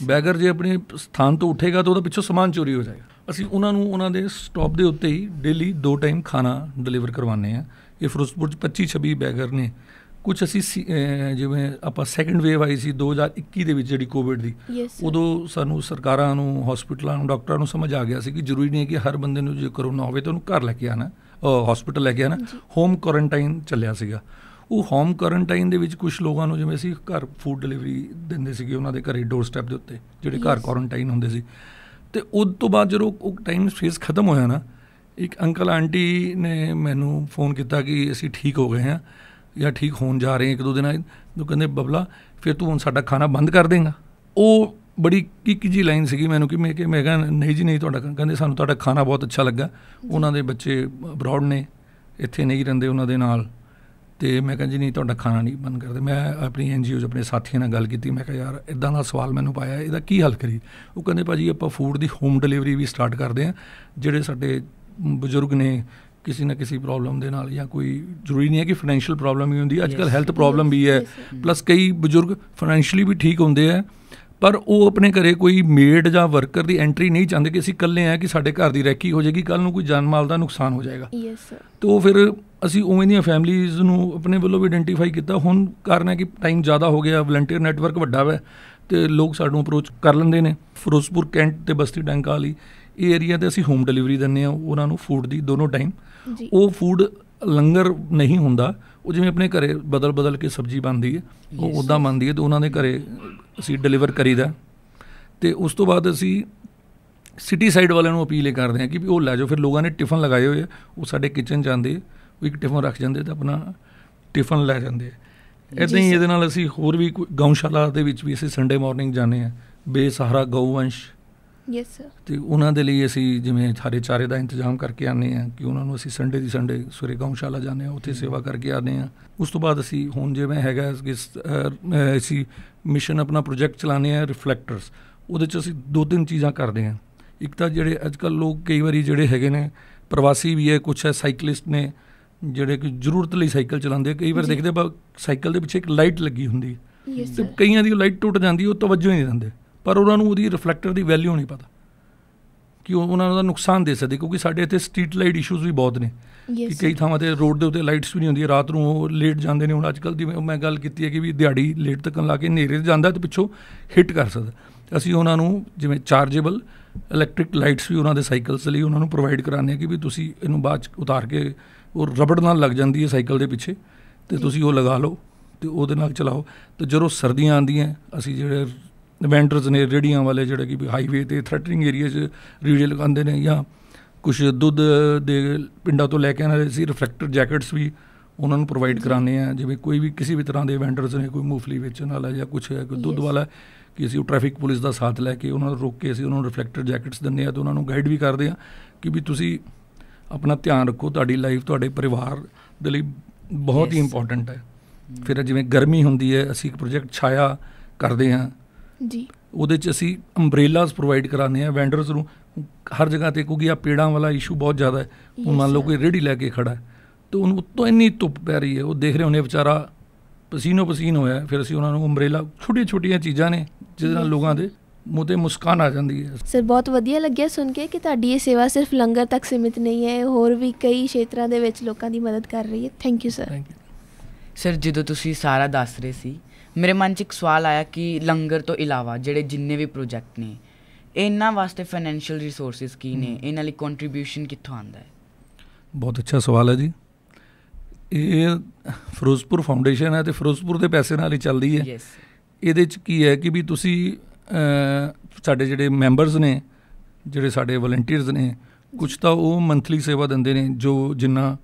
ਬੈਗਰ ਜੇ ਆਪਣੇ ਸਥਾਨ ਤੋਂ ਉੱਠੇਗਾ ਤਾਂ ਉਹਦਾ ਪਿੱਛੋਂ ਸਮਾਨ ਚੋਰੀ ਹੋ ਜਾਏਗਾ ਅਸੀਂ ਉਹਨਾਂ ਨੂੰ ਉਹਨਾਂ ਦੇ ਸਟਾਪ ਦੇ ਉੱਤੇ ਹੀ ਡੇਲੀ ਦੋ ਟਾਈਮ ਖਾਣਾ ਡਿਲੀਵਰ ਕਰਵਾਉਂਦੇ ਆ ਇਹ ਫਿਰੋਜ਼ਪੁਰ 'ਚ 25 26 ਬੈਗਰ ਨੇ ਕੁਝ ਅਸੀਂ ਜਿਵੇਂ ਆਪਾਂ ਸੈਕੰਡ ਵੇਵ ਆਈ ਸੀ 2021 ਦੇ ਵਿੱਚ ਜਿਹੜੀ ਕੋਵਿਡ ਦੀ ਉਦੋਂ ਸਾਨੂੰ ਸਰਕਾਰਾਂ ਨੂੰ ਹਸਪੀਟਲਾਂ ਨੂੰ ਡਾਕਟਰਾਂ ਨੂੰ ਸਮਝ ਆ ਗਿਆ ਸੀ ਕਿ ਜ਼ਰੂਰੀ ਨਹੀਂ ਹੈ ਕਿ ਹਰ ਬੰਦੇ ਨੂੰ ਜੇ ਕਰੋਨਾ ਹੋਵੇ ਤਾਂ ਉਹਨੂੰ ਘਰ ਲੈ ਕੇ ਆਣਾ ਹਸਪੀਟਲ ਲੈ ਕੇ ਆਣਾ ਹੋਮ ਕੁਆਰੰਟਾਈਨ ਚੱਲਿਆ ਸੀਗਾ ਉਹ ਹੋਮ ਕੁਆਰੰਟਾਈਨ ਦੇ ਵਿੱਚ ਕੁਝ ਲੋਕਾਂ ਨੂੰ ਜਿਵੇਂ ਅਸੀਂ ਘਰ ਫੂਡ ਡਿਲੀਵਰੀ ਦਿੰਦੇ ਸੀਗੇ ਉਹਨਾਂ ਦੇ ਘਰੇ ਡੋਰ ਸਟੈਪ ਦੇ ਉੱਤੇ ਜਿਹੜੇ ਘਰ ਕੁਆਰੰਟਾਈਨ ਹੁੰਦੇ ਸੀ ਤੇ ਉਦ ਤੋਂ ਬਾਅਦ ਜਦੋਂ ਉਹ ਟਾਈਮ ਫੇਸ ਖਤਮ ਹੋਇਆ ਨਾ ਇੱਕ ਅੰਕਲ ਆਂਟੀ ਨੇ ਮੈਨੂੰ ਫੋਨ ਕੀਤਾ ਕਿ ਅਸੀਂ ਠੀਕ ਹੋ ਗਏ ਹਾਂ ਜਾਂ ਠੀਕ ਹੋਣ ਜਾ ਰਹੇ ਹਾਂ ਇੱਕ ਦੋ ਦਿਨਾਂ ਤੋਂ ਕਹਿੰਦੇ ਬਬਲਾ ਫਿਰ ਤੂੰ ਹੁਣ ਸਾਡਾ ਖਾਣਾ ਬੰਦ ਕਰ ਦੇਗਾ ਉਹ ਬੜੀ ਕਿੱਕ ਜੀ ਲਾਈਨ ਸੀਗੀ ਮੈਨੂੰ ਕਿ ਮੈਂ ਕਿ ਮੈਂ ਕਹਾਂ ਨਹੀਂ ਜੀ ਨਹੀਂ ਤੁਹਾਡਾ ਕਹਿੰਦੇ ਸਾਨੂੰ ਤੁਹਾਡਾ ਖਾਣਾ ਬਹੁਤ ਅੱਛਾ ਲੱਗਾ ਉਹਨਾਂ ਦੇ ਬੱਚੇ ਅਬਰਾਡ ਨੇ ਇੱਥੇ ਨਹੀਂ ਰਹਿੰਦੇ ਉਹਨਾਂ ਦੇ ਨਾਲ ਤੇ ਮੈਂ ਕਹਿੰਦਾ ਜੀ ਨਹੀਂ ਤੁਹਾਡਾ ਖਾਣਾ ਨਹੀਂ ਬੰਦ ਕਰਦੇ ਮੈਂ ਆਪਣੀ ਐਨਜੀਓਜ਼ ਆਪਣੇ ਸਾਥੀਆਂ ਨਾਲ ਗੱਲ ਕੀਤੀ ਮੈਂ ਕਿਹਾ ਯਾਰ ਇਦਾਂ ਦਾ ਸਵਾਲ ਮੈਨੂੰ ਪਾਇਆ ਇਹਦਾ ਕੀ ਹੱਲ ਕਰੀ ਉਹ ਕਹਿੰਦੇ ਭਾਜੀ ਆਪਾਂ ਫੂਡ ਦੀ ਹੋਮ ਡਿਲੀਵਰੀ ਵੀ ਸਟਾਰਟ ਕਰਦੇ ਆ ਜਿਹੜੇ ਸਾਡੇ ਬਜ਼ੁਰਗ ਨੇ ਕਿਸੇ ਨਾ ਕਿਸੇ ਪ੍ਰੋਬਲਮ ਦੇ ਨਾਲ ਜਾਂ ਕੋਈ ਜ਼ਰੂਰੀ ਨਹੀਂ ਹੈ ਕਿ ਫਾਈਨੈਂਸ਼ੀਅਲ ਪ੍ਰੋਬਲਮ ਹੀ ਹੁੰਦੀ ਅੱਜ ਅੱਜਕੱਲ ਹੈਲਥ ਪ੍ਰੋਬਲਮ ਵੀ ਹੈ ਪਲੱਸ ਕਈ ਬਜ਼ੁਰਗ ਫਾਈਨੈਂਸ਼ੀਅਲੀ ਵੀ ਠੀਕ ਹੁੰਦੇ ਆ ਪਰ ਉਹ ਆਪਣੇ ਘਰੇ ਕੋਈ ਮੇਡ ਜਾਂ ਵਰਕਰ ਦੀ ਐਂਟਰੀ ਨਹੀਂ ਚਾਹੁੰਦੇ ਕਿ ਅਸੀਂ ਇਕੱਲੇ ਆ ਕਿ ਸਾਡੇ ਘਰ ਦੀ ਰੈਕੀ ਹੋ ਜਾਏਗੀ ਕੱਲ ਨੂੰ ਕੋਈ ਜਾਨਮਾਲ ਦਾ ਨੁਕਸਾਨ ਹੋ ਜਾਏਗਾ ਯੈਸ ਸਰ ਤੋਂ ਫਿਰ ਅਸੀਂ ਉਵੇਂ ਦੀਆਂ ਫੈਮਿਲੀਆਂ ਨੂੰ ਆਪਣੇ ਵੱਲੋਂ ਵੀ ਆਇਡੈਂਟੀਫਾਈ ਕੀਤਾ ਹੁਣ ਕਾਰਨ ਹੈ ਕਿ ਟਾਈਮ ਜ਼ਿਆਦਾ ਹੋ ਗਿਆ ਵਲੰਟੀਅਰ ਨੈਟਵਰਕ ਵੱਡਾ ਹੈ ਤੇ ਲੋਕ ਸਾਨੂੰ ਅਪਰੋਚ ਕਰ ਲੈਂਦੇ ਨੇ ਫਿਰੋਜ਼ਪੁਰ ਕੈਂਟ ਤੇ ਬਸਤੀ ਡੰਕਾ ਵਾਲੀ ਇਹ ਏਰੀਆ ਤੇ ਅਸੀਂ ਹੋਮ ਡਿਲੀਵਰੀ ਦਿੰਨੇ ਆ ਉਹਨਾਂ ਨੂੰ ਫੂਡ ਦੀ ਦੋਨੋਂ ਟਾਈਮ ਉਹ ਫੂਡ ਲੰਗਰ ਨਹੀਂ ਹੁੰਦਾ ਉਹ ਜਿਵੇਂ ਆਪਣੇ ਘਰੇ ਬਦਲ ਬਦਲ ਕੇ ਸਬਜ਼ੀ ਬਣਦੀ ਹੈ ਉਹ ਉਦਾਂ ਬਣਦੀ ਹੈ ਤੇ ਉਹਨਾਂ ਦੇ ਘਰੇ ਅਸੀਂ ਡਿਲੀਵਰ ਕਰੀਦਾ ਤੇ ਉਸ ਤੋਂ ਬਾਅਦ ਅਸੀਂ ਸਿਟੀ ਸਾਈਡ ਵਾਲਿਆਂ ਨੂੰ ਅਪੀਲ ਕਰਦੇ ਹਾਂ ਕਿ ਵੀ ਉਹ ਲੈ ਜਾਓ ਫਿਰ ਲੋਕਾਂ ਨੇ ਟਿਫਨ ਲਗਾਏ ਹੋਏ ਉਹ ਸਾਡੇ ਕਿਚਨ ਜਾਂਦੇ ਵੀ ਟਿਫਨ ਰੱਖ ਜਾਂਦੇ ਤੇ ਆਪਣਾ ਟਿਫਨ ਲੈ ਜਾਂਦੇ ਇਦਾਂ ਹੀ ਇਹਦੇ ਨਾਲ ਅਸੀਂ ਹੋਰ ਵੀ ਗਊਸ਼ਾਲਾ ਦੇ ਵਿੱਚ ਵੀ ਅਸੀਂ ਸੰਡੇ ਮਾਰਨਿੰਗ ਜਾਂਦੇ ਆ ਬੇਸਹਾਰਾ ਗਊਵੰਸ਼ ਯੈਸ ਸਰ ਤੇ ਉਹਨਾਂ ਦੇ ਲਈ ਅਸੀਂ ਜਿਵੇਂ ਥਾਰੇ ਚਾਰੇ ਦਾ ਇੰਤਜ਼ਾਮ ਕਰਕੇ ਆਨੇ ਆ ਕਿ ਉਹਨਾਂ ਨੂੰ ਅਸੀਂ ਸੰਡੇ ਦੀ ਸੰਡੇ ਸਵੇਰੇ ਗਊਸ਼ਾਲਾ ਜਾਂਦੇ ਆ ਉੱਥੇ ਸੇਵਾ ਕਰਕੇ ਆਨੇ ਆ ਉਸ ਤੋਂ ਬਾਅਦ ਅਸੀਂ ਹੁਣ ਜਿਵੇਂ ਹੈਗਾ ਇਸ ਅਸੀਂ ਮਿਸ਼ਨ ਆਪਣਾ ਪ੍ਰੋਜੈਕਟ ਚਲਾਣੇ ਆ ਰਿਫਲੈਕਟਰਸ ਉਹਦੇ ਚ ਅਸੀਂ ਦੋ ਤਿੰਨ ਚੀਜ਼ਾਂ ਕਰਦੇ ਆ ਇੱਕ ਤਾਂ ਜਿਹੜੇ ਅੱਜਕੱਲ ਲੋਕ ਕਈ ਵਾਰੀ ਜਿਹੜੇ ਹੈਗੇ ਨੇ ਪ੍ਰਵਾਸੀ ਵੀ ਹੈ ਕੁਝ ਹੈ ਸਾਈਕਲਿਸਟ ਨੇ ਜਿਹੜੇ ਕਿ ਜ਼ਰੂਰਤ ਲਈ ਸਾਈਕਲ ਚਲਾਉਂਦੇ ਕਈ ਵਾਰ ਦੇਖਦੇ ਆ ਸਾਈਕਲ ਦੇ ਪਿੱਛੇ ਇੱਕ ਲਾਈਟ ਲੱਗੀ ਹੁੰਦੀ ਹੈ ਤੇ ਕਈਆਂ ਦੀ ਲਾਈਟ ਟੁੱਟ ਜਾਂਦੀ ਉਹ ਤਵੱਜੂ ਹੀ ਨਹੀਂ ਦਿੰਦੇ ਪਰ ਉਹਨਾਂ ਨੂੰ ਉਹਦੀ ਰਿਫਲੈਕਟਰ ਦੀ ਵੈਲਿਊ ਨਹੀਂ ਪਤਾ ਕਿ ਉਹ ਉਹਨਾਂ ਦਾ ਨੁਕਸਾਨ ਦੇ ਸਕਦੇ ਕਿਉਂਕਿ ਸਾਡੇ ਇੱਥੇ ਸਟਰੀਟ ਲਾਈਟ ਇਸ਼ੂਜ਼ ਵੀ ਬਹੁਤ ਨੇ ਕਿ ਕਈ ਥਾਵਾਂ ਤੇ ਰੋਡ ਦੇ ਉੱਤੇ ਲਾਈਟਸ ਵੀ ਨਹੀਂ ਹੁੰਦੀ ਰਾਤ ਨੂੰ ਉਹ ਲੇਟ ਜਾਂਦੇ ਨੇ ਹੁਣ ਅੱਜਕੱਲ ਦੀ ਮੈਂ ਗੱਲ ਕੀਤੀ ਹੈ ਕਿ ਵੀ ਦਿਹਾੜੀ ਲੇਟ ਤੱਕ ਲਾ ਕੇ ਨੇਰੇ ਜਾਂਦਾ ਤੇ ਪਿੱਛੋਂ ਹਿੱਟ ਕਰ ਸਕਦਾ ਅਸੀਂ ਉਹਨਾਂ ਨੂੰ ਜਿਵੇਂ ਚਾਰਜੇਬਲ ਇਲੈਕਟ੍ਰਿਕ ਲਾਈਟਸ ਵੀ ਉਹਨਾਂ ਦੇ ਸਾਈਕਲਸ ਲਈ ਉਹਨਾਂ ਨੂੰ ਪ੍ਰੋਵਾਈਡ ਕਰਾਣੇ ਕਿ ਵੀ ਤੁਸੀਂ ਇਹਨੂੰ ਬਾਅਦ ਉਤਾਰ ਕੇ ਉਹ ਰਬੜ ਨਾਲ ਲੱਗ ਜਾਂਦੀ ਹੈ ਸਾਈਕਲ ਦੇ ਪਿੱਛੇ ਤੇ ਤੁਸੀਂ ਉਹ ਲਗਾ ਲਓ ਤੇ ਉਹਦੇ ਨਾਲ ਚਲਾਓ ਤੇ ਜਦੋਂ ਸਰਦੀਆਂ ਆਂਦੀਆਂ ਅਸੀਂ ਜਿਹੜੇ ਵੈਂਡਰਸ ਨੇ ਰੇੜੀਆਂ ਵਾਲੇ ਜਿਹੜੇ ਕਿ ਹਾਈਵੇ ਤੇ ਥ੍ਰੈਟਨਿੰਗ ਏਰੀਆ 'ਚ ਰੀੜੇ ਲਗਾਉਂਦੇ ਨੇ ਜਾਂ ਕੁਝ ਦੁੱਧ ਦੇ ਪਿੰਡਾਂ ਤੋਂ ਲੈ ਕੇ ਆਣ ਰਹੇ ਸੀ ਰਿਫਲੈਕਟਰ ਜੈਕਟਸ ਵੀ ਉਹਨਾਂ ਨੂੰ ਪ੍ਰੋਵਾਈਡ ਕਰਾਣੇ ਆ ਜਿਵੇਂ ਕੋਈ ਵੀ ਕਿਸੇ ਵੀ ਤਰ੍ਹਾਂ ਦੇ ਵੈਂਡਰਸ ਨੇ ਕੋਈ ਮੂਫਲੀ ਵੇਚਣ ਵਾਲਾ ਜਾਂ ਕੁਝ ਹੈ ਕੋਈ ਦੁੱਧ ਵਾਲਾ ਕਿ ਅਸੀਂ ਉਹ ਟ੍ਰੈਫਿਕ ਪੁਲਿਸ ਦਾ ਸਾਥ ਲੈ ਕੇ ਉਹਨਾਂ ਨੂੰ ਰੋਕ ਕੇ ਅਸੀਂ ਉਹਨਾਂ ਨੂੰ ਰਿਫਲੈਕਟਰ ਜੈਕਟਸ ਦਿੰਨੇ ਆ ਤੇ ਉਹਨਾਂ ਨੂੰ ਗਾਈਡ ਵੀ ਕਰਦੇ ਆ ਕਿ ਵੀ ਤੁਸੀਂ ਆਪਣਾ ਧਿਆਨ ਰੱਖੋ ਤੁਹਾਡੀ ਲਾਈਫ ਤੁਹਾਡੇ ਪਰਿਵਾਰ ਦੇ ਲਈ ਬਹੁਤ ਹੀ ਇੰਪੋਰਟੈਂਟ ਹੈ ਫਿਰ ਜਿਵੇਂ ਗਰਮੀ ਹੁੰਦੀ ਹੈ ਅਸੀਂ ਇੱਕ ਪ੍ਰੋਜੈਕਟ ਛਾਇਆ ਕਰਦੇ ਹਾਂ ਜੀ ਉਹਦੇ 'ਚ ਅਸੀਂ ਅੰਬ੍ਰੇਲਾਸ ਪ੍ਰੋਵਾਈਡ ਕਰਾਉਂਦੇ ਆ ਵੈਂਡਰਸ ਨੂੰ ਹਰ ਜਗ੍ਹਾ ਤੇ ਕਿਉਂਕਿ ਆ ਪੇੜਾਂ ਵਾਲਾ ਇਸ਼ੂ ਬਹੁਤ ਜ਼ਿਆਦਾ ਹੈ ਉਹ ਮੰਨ ਲਓ ਕੋਈ ਰੇੜੀ ਲੈ ਕੇ ਖੜਾ ਹੈ ਤੇ ਉਹਨੂੰ ਉੱਤੋਂ ਇੰਨੀ ਧੁੱਪ ਪੈ ਰਹੀ ਹੈ ਉਹ ਦੇਖ ਰਹੇ ਹੁੰਦੇ ਵਿਚਾਰਾ ਪਸੀਨੋ ਪਸੀਨ ਹੋਇਆ ਫਿਰ ਅਸੀਂ ਉਹਨਾਂ ਨੂੰ ਅੰਬ੍ਰੇਲਾ ਛੋਟੀਆਂ ਛੋਟੀਆਂ ਚੀਜ਼ਾਂ ਨੇ ਜਿਹਦੇ ਨਾਲ ਲੋਕਾਂ ਦੇ ਮੂੰਹ ਤੇ ਮੁਸਕਾਨ ਆ ਜਾਂਦੀ ਹੈ ਸਰ ਬਹੁਤ ਵਧੀਆ ਲੱਗਿਆ ਸੁਣ ਕੇ ਕਿ ਤੁਹਾਡੀ ਇਹ ਸੇਵਾ ਸਿਰਫ ਲੰਗਰ ਤੱਕ ਸੀਮਿਤ ਨਹੀਂ ਹੈ ਹੋਰ ਵੀ ਕਈ ਖੇਤਰਾਂ ਦੇ ਵਿੱਚ ਲੋਕਾਂ ਦੀ ਮਦਦ ਕਰ ਰਹੀ ਹੈ ਥੈਂਕ ਯੂ ਸਰ ਸਰ ਜਦੋਂ ਤੁਸੀਂ ਸਾਰਾ ਦੱਸ ਰਹੇ ਸੀ ਮੇਰੇ ਮਨ 'ਚ ਇੱਕ ਸਵਾਲ ਆਇਆ ਕਿ ਲੰਗਰ ਤੋਂ ਇਲਾਵਾ ਜਿਹੜੇ ਜਿੰਨੇ ਵੀ ਪ੍ਰੋਜੈਕਟ ਨੇ ਇਹਨਾਂ ਵਾਸਤੇ ਫਾਈਨੈਂਸ਼ੀਅਲ ਰਿਸੋਰਸਸ ਕੀ ਨੇ ਇਹਨਾਂ ਲਈ ਕੰਟਰੀਬਿਊਸ਼ਨ ਕਿੱਥੋਂ ਆਉਂਦਾ ਹੈ ਬਹੁਤ ਅੱਛਾ ਸਵਾਲ ਹੈ ਜੀ ਇਹ ਫਿਰੋਜ਼ਪੁਰ ਫਾਊਂਡੇਸ਼ਨ ਹੈ ਤੇ ਫਿਰੋਜ਼ਪੁਰ ਦੇ ਪੈਸੇ ਨਾਲ ਹੀ ਚੱਲਦੀ ਹੈ ਇਹਦੇ ਚ ਕੀ ਹੈ ਕਿ ਵੀ ਤੁਸੀਂ ਸਾਡੇ ਜਿਹੜੇ ਮੈਂਬਰਸ ਨੇ ਜਿਹੜੇ ਸਾਡੇ ਵਲੰਟੀਅਰਸ ਨੇ ਕੁਝ ਤਾਂ ਉਹ ਮੰਥਲੀ ਸੇਵਾ ਦਿੰਦੇ ਨੇ ਜੋ ਜਿੰਨਾ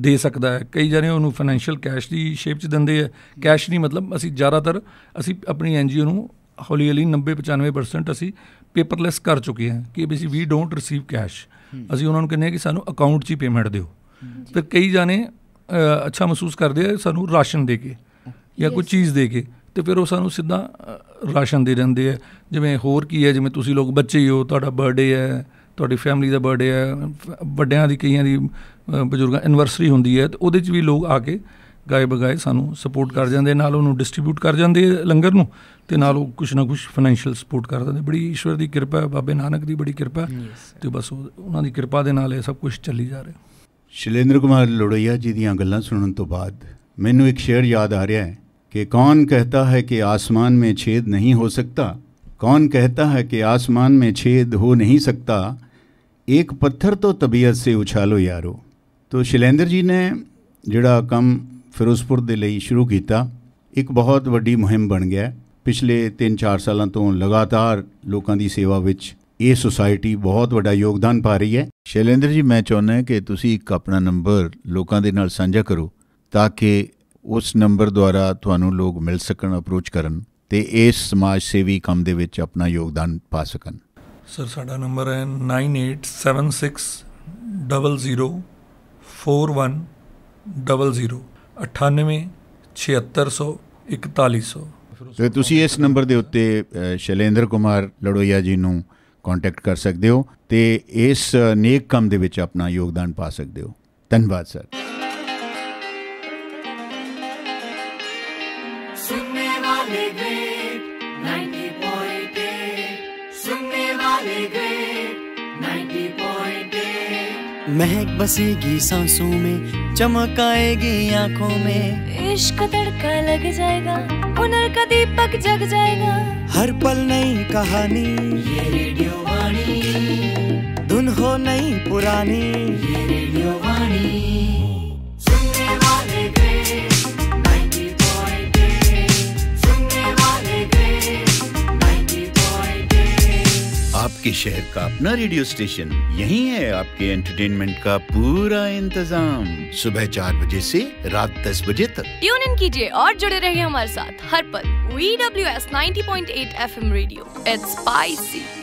ਦੇ ਸਕਦਾ ਹੈ ਕਈ ਜਾਨੇ ਉਹਨੂੰ ਫਾਈਨੈਂਸ਼ੀਅਲ ਕੈਸ਼ ਦੀ ਸ਼ੇਪ 'ਚ ਦਿੰਦੇ ਆ ਕੈਸ਼ ਨਹੀਂ ਮਤਲਬ ਅਸੀਂ ਜ਼ਿਆਦਾਤਰ ਅਸੀਂ ਆਪਣੀ ਐਨਜੀਓ ਨੂੰ ਹੌਲੀ ਹੌਲੀ 90 95% ਅਸੀਂ ਪੇਪਰਲੈਸ ਕਰ ਚੁੱਕੇ ਹਾਂ ਕਿ ਅਸੀਂ ਵੀ ਡੋਨਟ ਰੀਸੀਵ ਕੈਸ਼ ਅਸੀਂ ਉਹਨਾਂ ਨੂੰ ਕਹਿੰਦੇ ਹਾਂ ਕਿ ਸਾਨੂੰ ਅਕਾਊਂਟ 'ਚ ਹੀ ਪੇਮੈਂਟ ਦਿਓ ਫਿਰ ਕਈ ਜਾਨੇ ਅੱਛਾ ਮਹਿਸੂਸ ਕਰਦੇ ਆ ਸਾਨੂੰ ਰਾਸ਼ਨ ਦੇ ਕੇ ਜਾਂ ਕੋਈ ਚੀਜ਼ ਦੇ ਕੇ ਤੇ ਫਿਰ ਉਹ ਸਾਨੂੰ ਸਿੱਧਾ ਰਾਸ਼ਨ ਦੇ ਦਿੰਦੇ ਆ ਜਿਵੇਂ ਹੋਰ ਕੀ ਹੈ ਜਿਵੇਂ ਤੁਸੀਂ ਲੋਕ ਬੱਚੇ ਹੋ ਤੁਹਾਡਾ ਬਰਥਡੇ ਹੈ ਤੁਹਾਡੀ ਫੈਮਿਲੀ ਦਾ ਬਰਥਡੇ ਹੈ ਵੱਡਿਆਂ ਦੀ ਕਈਆਂ ਦੀ ਬਜ਼ੁਰਗਾਂ ਐਨਿਵਰਸਰੀ ਹੁੰਦੀ ਹੈ ਤੇ ਉਹਦੇ 'ਚ ਵੀ ਲੋਕ ਆ ਕੇ ਗਾਏ ਬਗਾਏ ਸਾਨੂੰ ਸਪੋਰਟ ਕਰ ਜਾਂਦੇ ਨਾਲ ਉਹਨੂੰ ਡਿਸਟ੍ਰੀਬਿਊਟ ਕਰ ਜਾਂਦੇ ਲੰਗਰ ਨੂੰ ਤੇ ਨਾਲ ਉਹ ਕੁਛ ਨਾ ਕੁਛ ਫਾਈਨੈਂਸ਼ੀਅਲ ਸਪੋਰਟ ਕਰ ਦਿੰਦੇ ਬੜੀ ਈਸ਼ਵਰ ਦੀ ਕਿਰਪਾ ਹੈ ਬਾਬੇ ਨਾਨਕ ਦੀ ਬੜੀ ਕਿਰਪਾ ਤੇ ਬਸ ਉਹਨਾਂ ਦੀ ਕਿਰਪਾ ਦੇ ਨਾਲ ਇਹ ਸਭ ਕੁਝ ਚੱਲੀ ਜਾ ਰਿਹਾ ਸ਼ਿਲੇਂਦਰ ਕੁਮਾਰ ਲੋੜਈਆ ਜੀ ਦੀਆਂ ਗੱਲਾਂ ਸੁਣਨ ਤੋਂ ਬਾਅਦ ਮੈਨੂੰ ਇੱਕ ਸ਼ੇਰ ਯਾਦ ਆ ਰਿਹਾ ਹੈ कि कौन कहता है कि आसमान में छेद नहीं हो सकता कौन कहता है कि आसमान में छेद हो नहीं सकता एक पत्थर तो ਤਬੀਅਤ से ਉਛਾਲੋ ਯਾਰੋ ਤੋ ਸ਼ਿਲੇਂਦਰ ਜੀ ਨੇ ਜਿਹੜਾ ਕੰਮ ਫਿਰੋਜ਼ਪੁਰ ਦੇ ਲਈ ਸ਼ੁਰੂ ਕੀਤਾ ਇੱਕ ਬਹੁਤ ਵੱਡੀ ਮੁਹਿੰਮ ਬਣ ਗਿਆ ਪਿਛਲੇ 3-4 ਸਾਲਾਂ ਤੋਂ ਲਗਾਤਾਰ ਲੋਕਾਂ ਦੀ ਸੇਵਾ ਵਿੱਚ ਇਹ ਸੁਸਾਇਟੀ ਬਹੁਤ ਵੱਡਾ ਯੋਗਦਾਨ ਪਾ ਰਹੀ ਹੈ ਸ਼ੈਲੇਂਦਰ ਜੀ ਮੈਂ ਚਾਹੁੰਦਾ ਕਿ ਤੁਸੀਂ ਇੱਕ ਆਪਣਾ ਨੰਬਰ ਲੋਕਾਂ ਦੇ ਨਾਲ ਸਾਂਝਾ ਕਰੋ ਤਾਂ ਕਿ ਉਸ ਨੰਬਰ ਦੁਆਰਾ ਤੁਹਾਨੂੰ ਲੋਕ ਮਿਲ ਸਕਣ ਅਪਰੋਚ ਕਰਨ ਤੇ ਇਸ ਸਮਾਜ ਸੇਵੀ ਕੰਮ ਦੇ ਵਿੱਚ ਆਪਣਾ ਯੋਗਦਾਨ ਪਾ ਸਕਣ ਸਰ ਸਾਡਾ ਨੰਬਰ ਹੈ 9876004100 9876004100 ਤੇ ਤੁਸੀਂ ਇਸ ਨੰਬਰ ਦੇ ਉੱਤੇ ਸ਼ੈਲੇਂਦਰ ਕੁਮਾਰ ਲੜੋਈਆ ਜੀ ਨੂੰ ਕੰਟੈਕਟ ਕਰ ਸਕਦੇ ਹੋ ਤੇ ਇਸ ਨੇਕ ਕੰਮ ਦੇ ਵਿੱਚ ਆਪਣਾ ਯੋਗਦਾਨ ਪਾ ਸਕਦੇ ਹੋ ਧੰਨਵਾਦ ਸਰ वाले ग्रेट 90.8 सुनने वाले ग्रेट 90.8 महक बसेगी सांसों में चमक आएगी आंखों में इश्क तड़का लग जाएगा हुनर का दीपक जग जाएगा हर पल नई कहानी ये रेडियो वाणी धुन हो नई पुरानी ये रेडियो वाणी आपके शहर का अपना रेडियो स्टेशन यही है आपके एंटरटेनमेंट का पूरा इंतजाम सुबह चार बजे से रात दस बजे तक ट्यून इन कीजिए और जुड़े रहिए हमारे साथ हर पल V W S ninety point eight F M radio it's spicy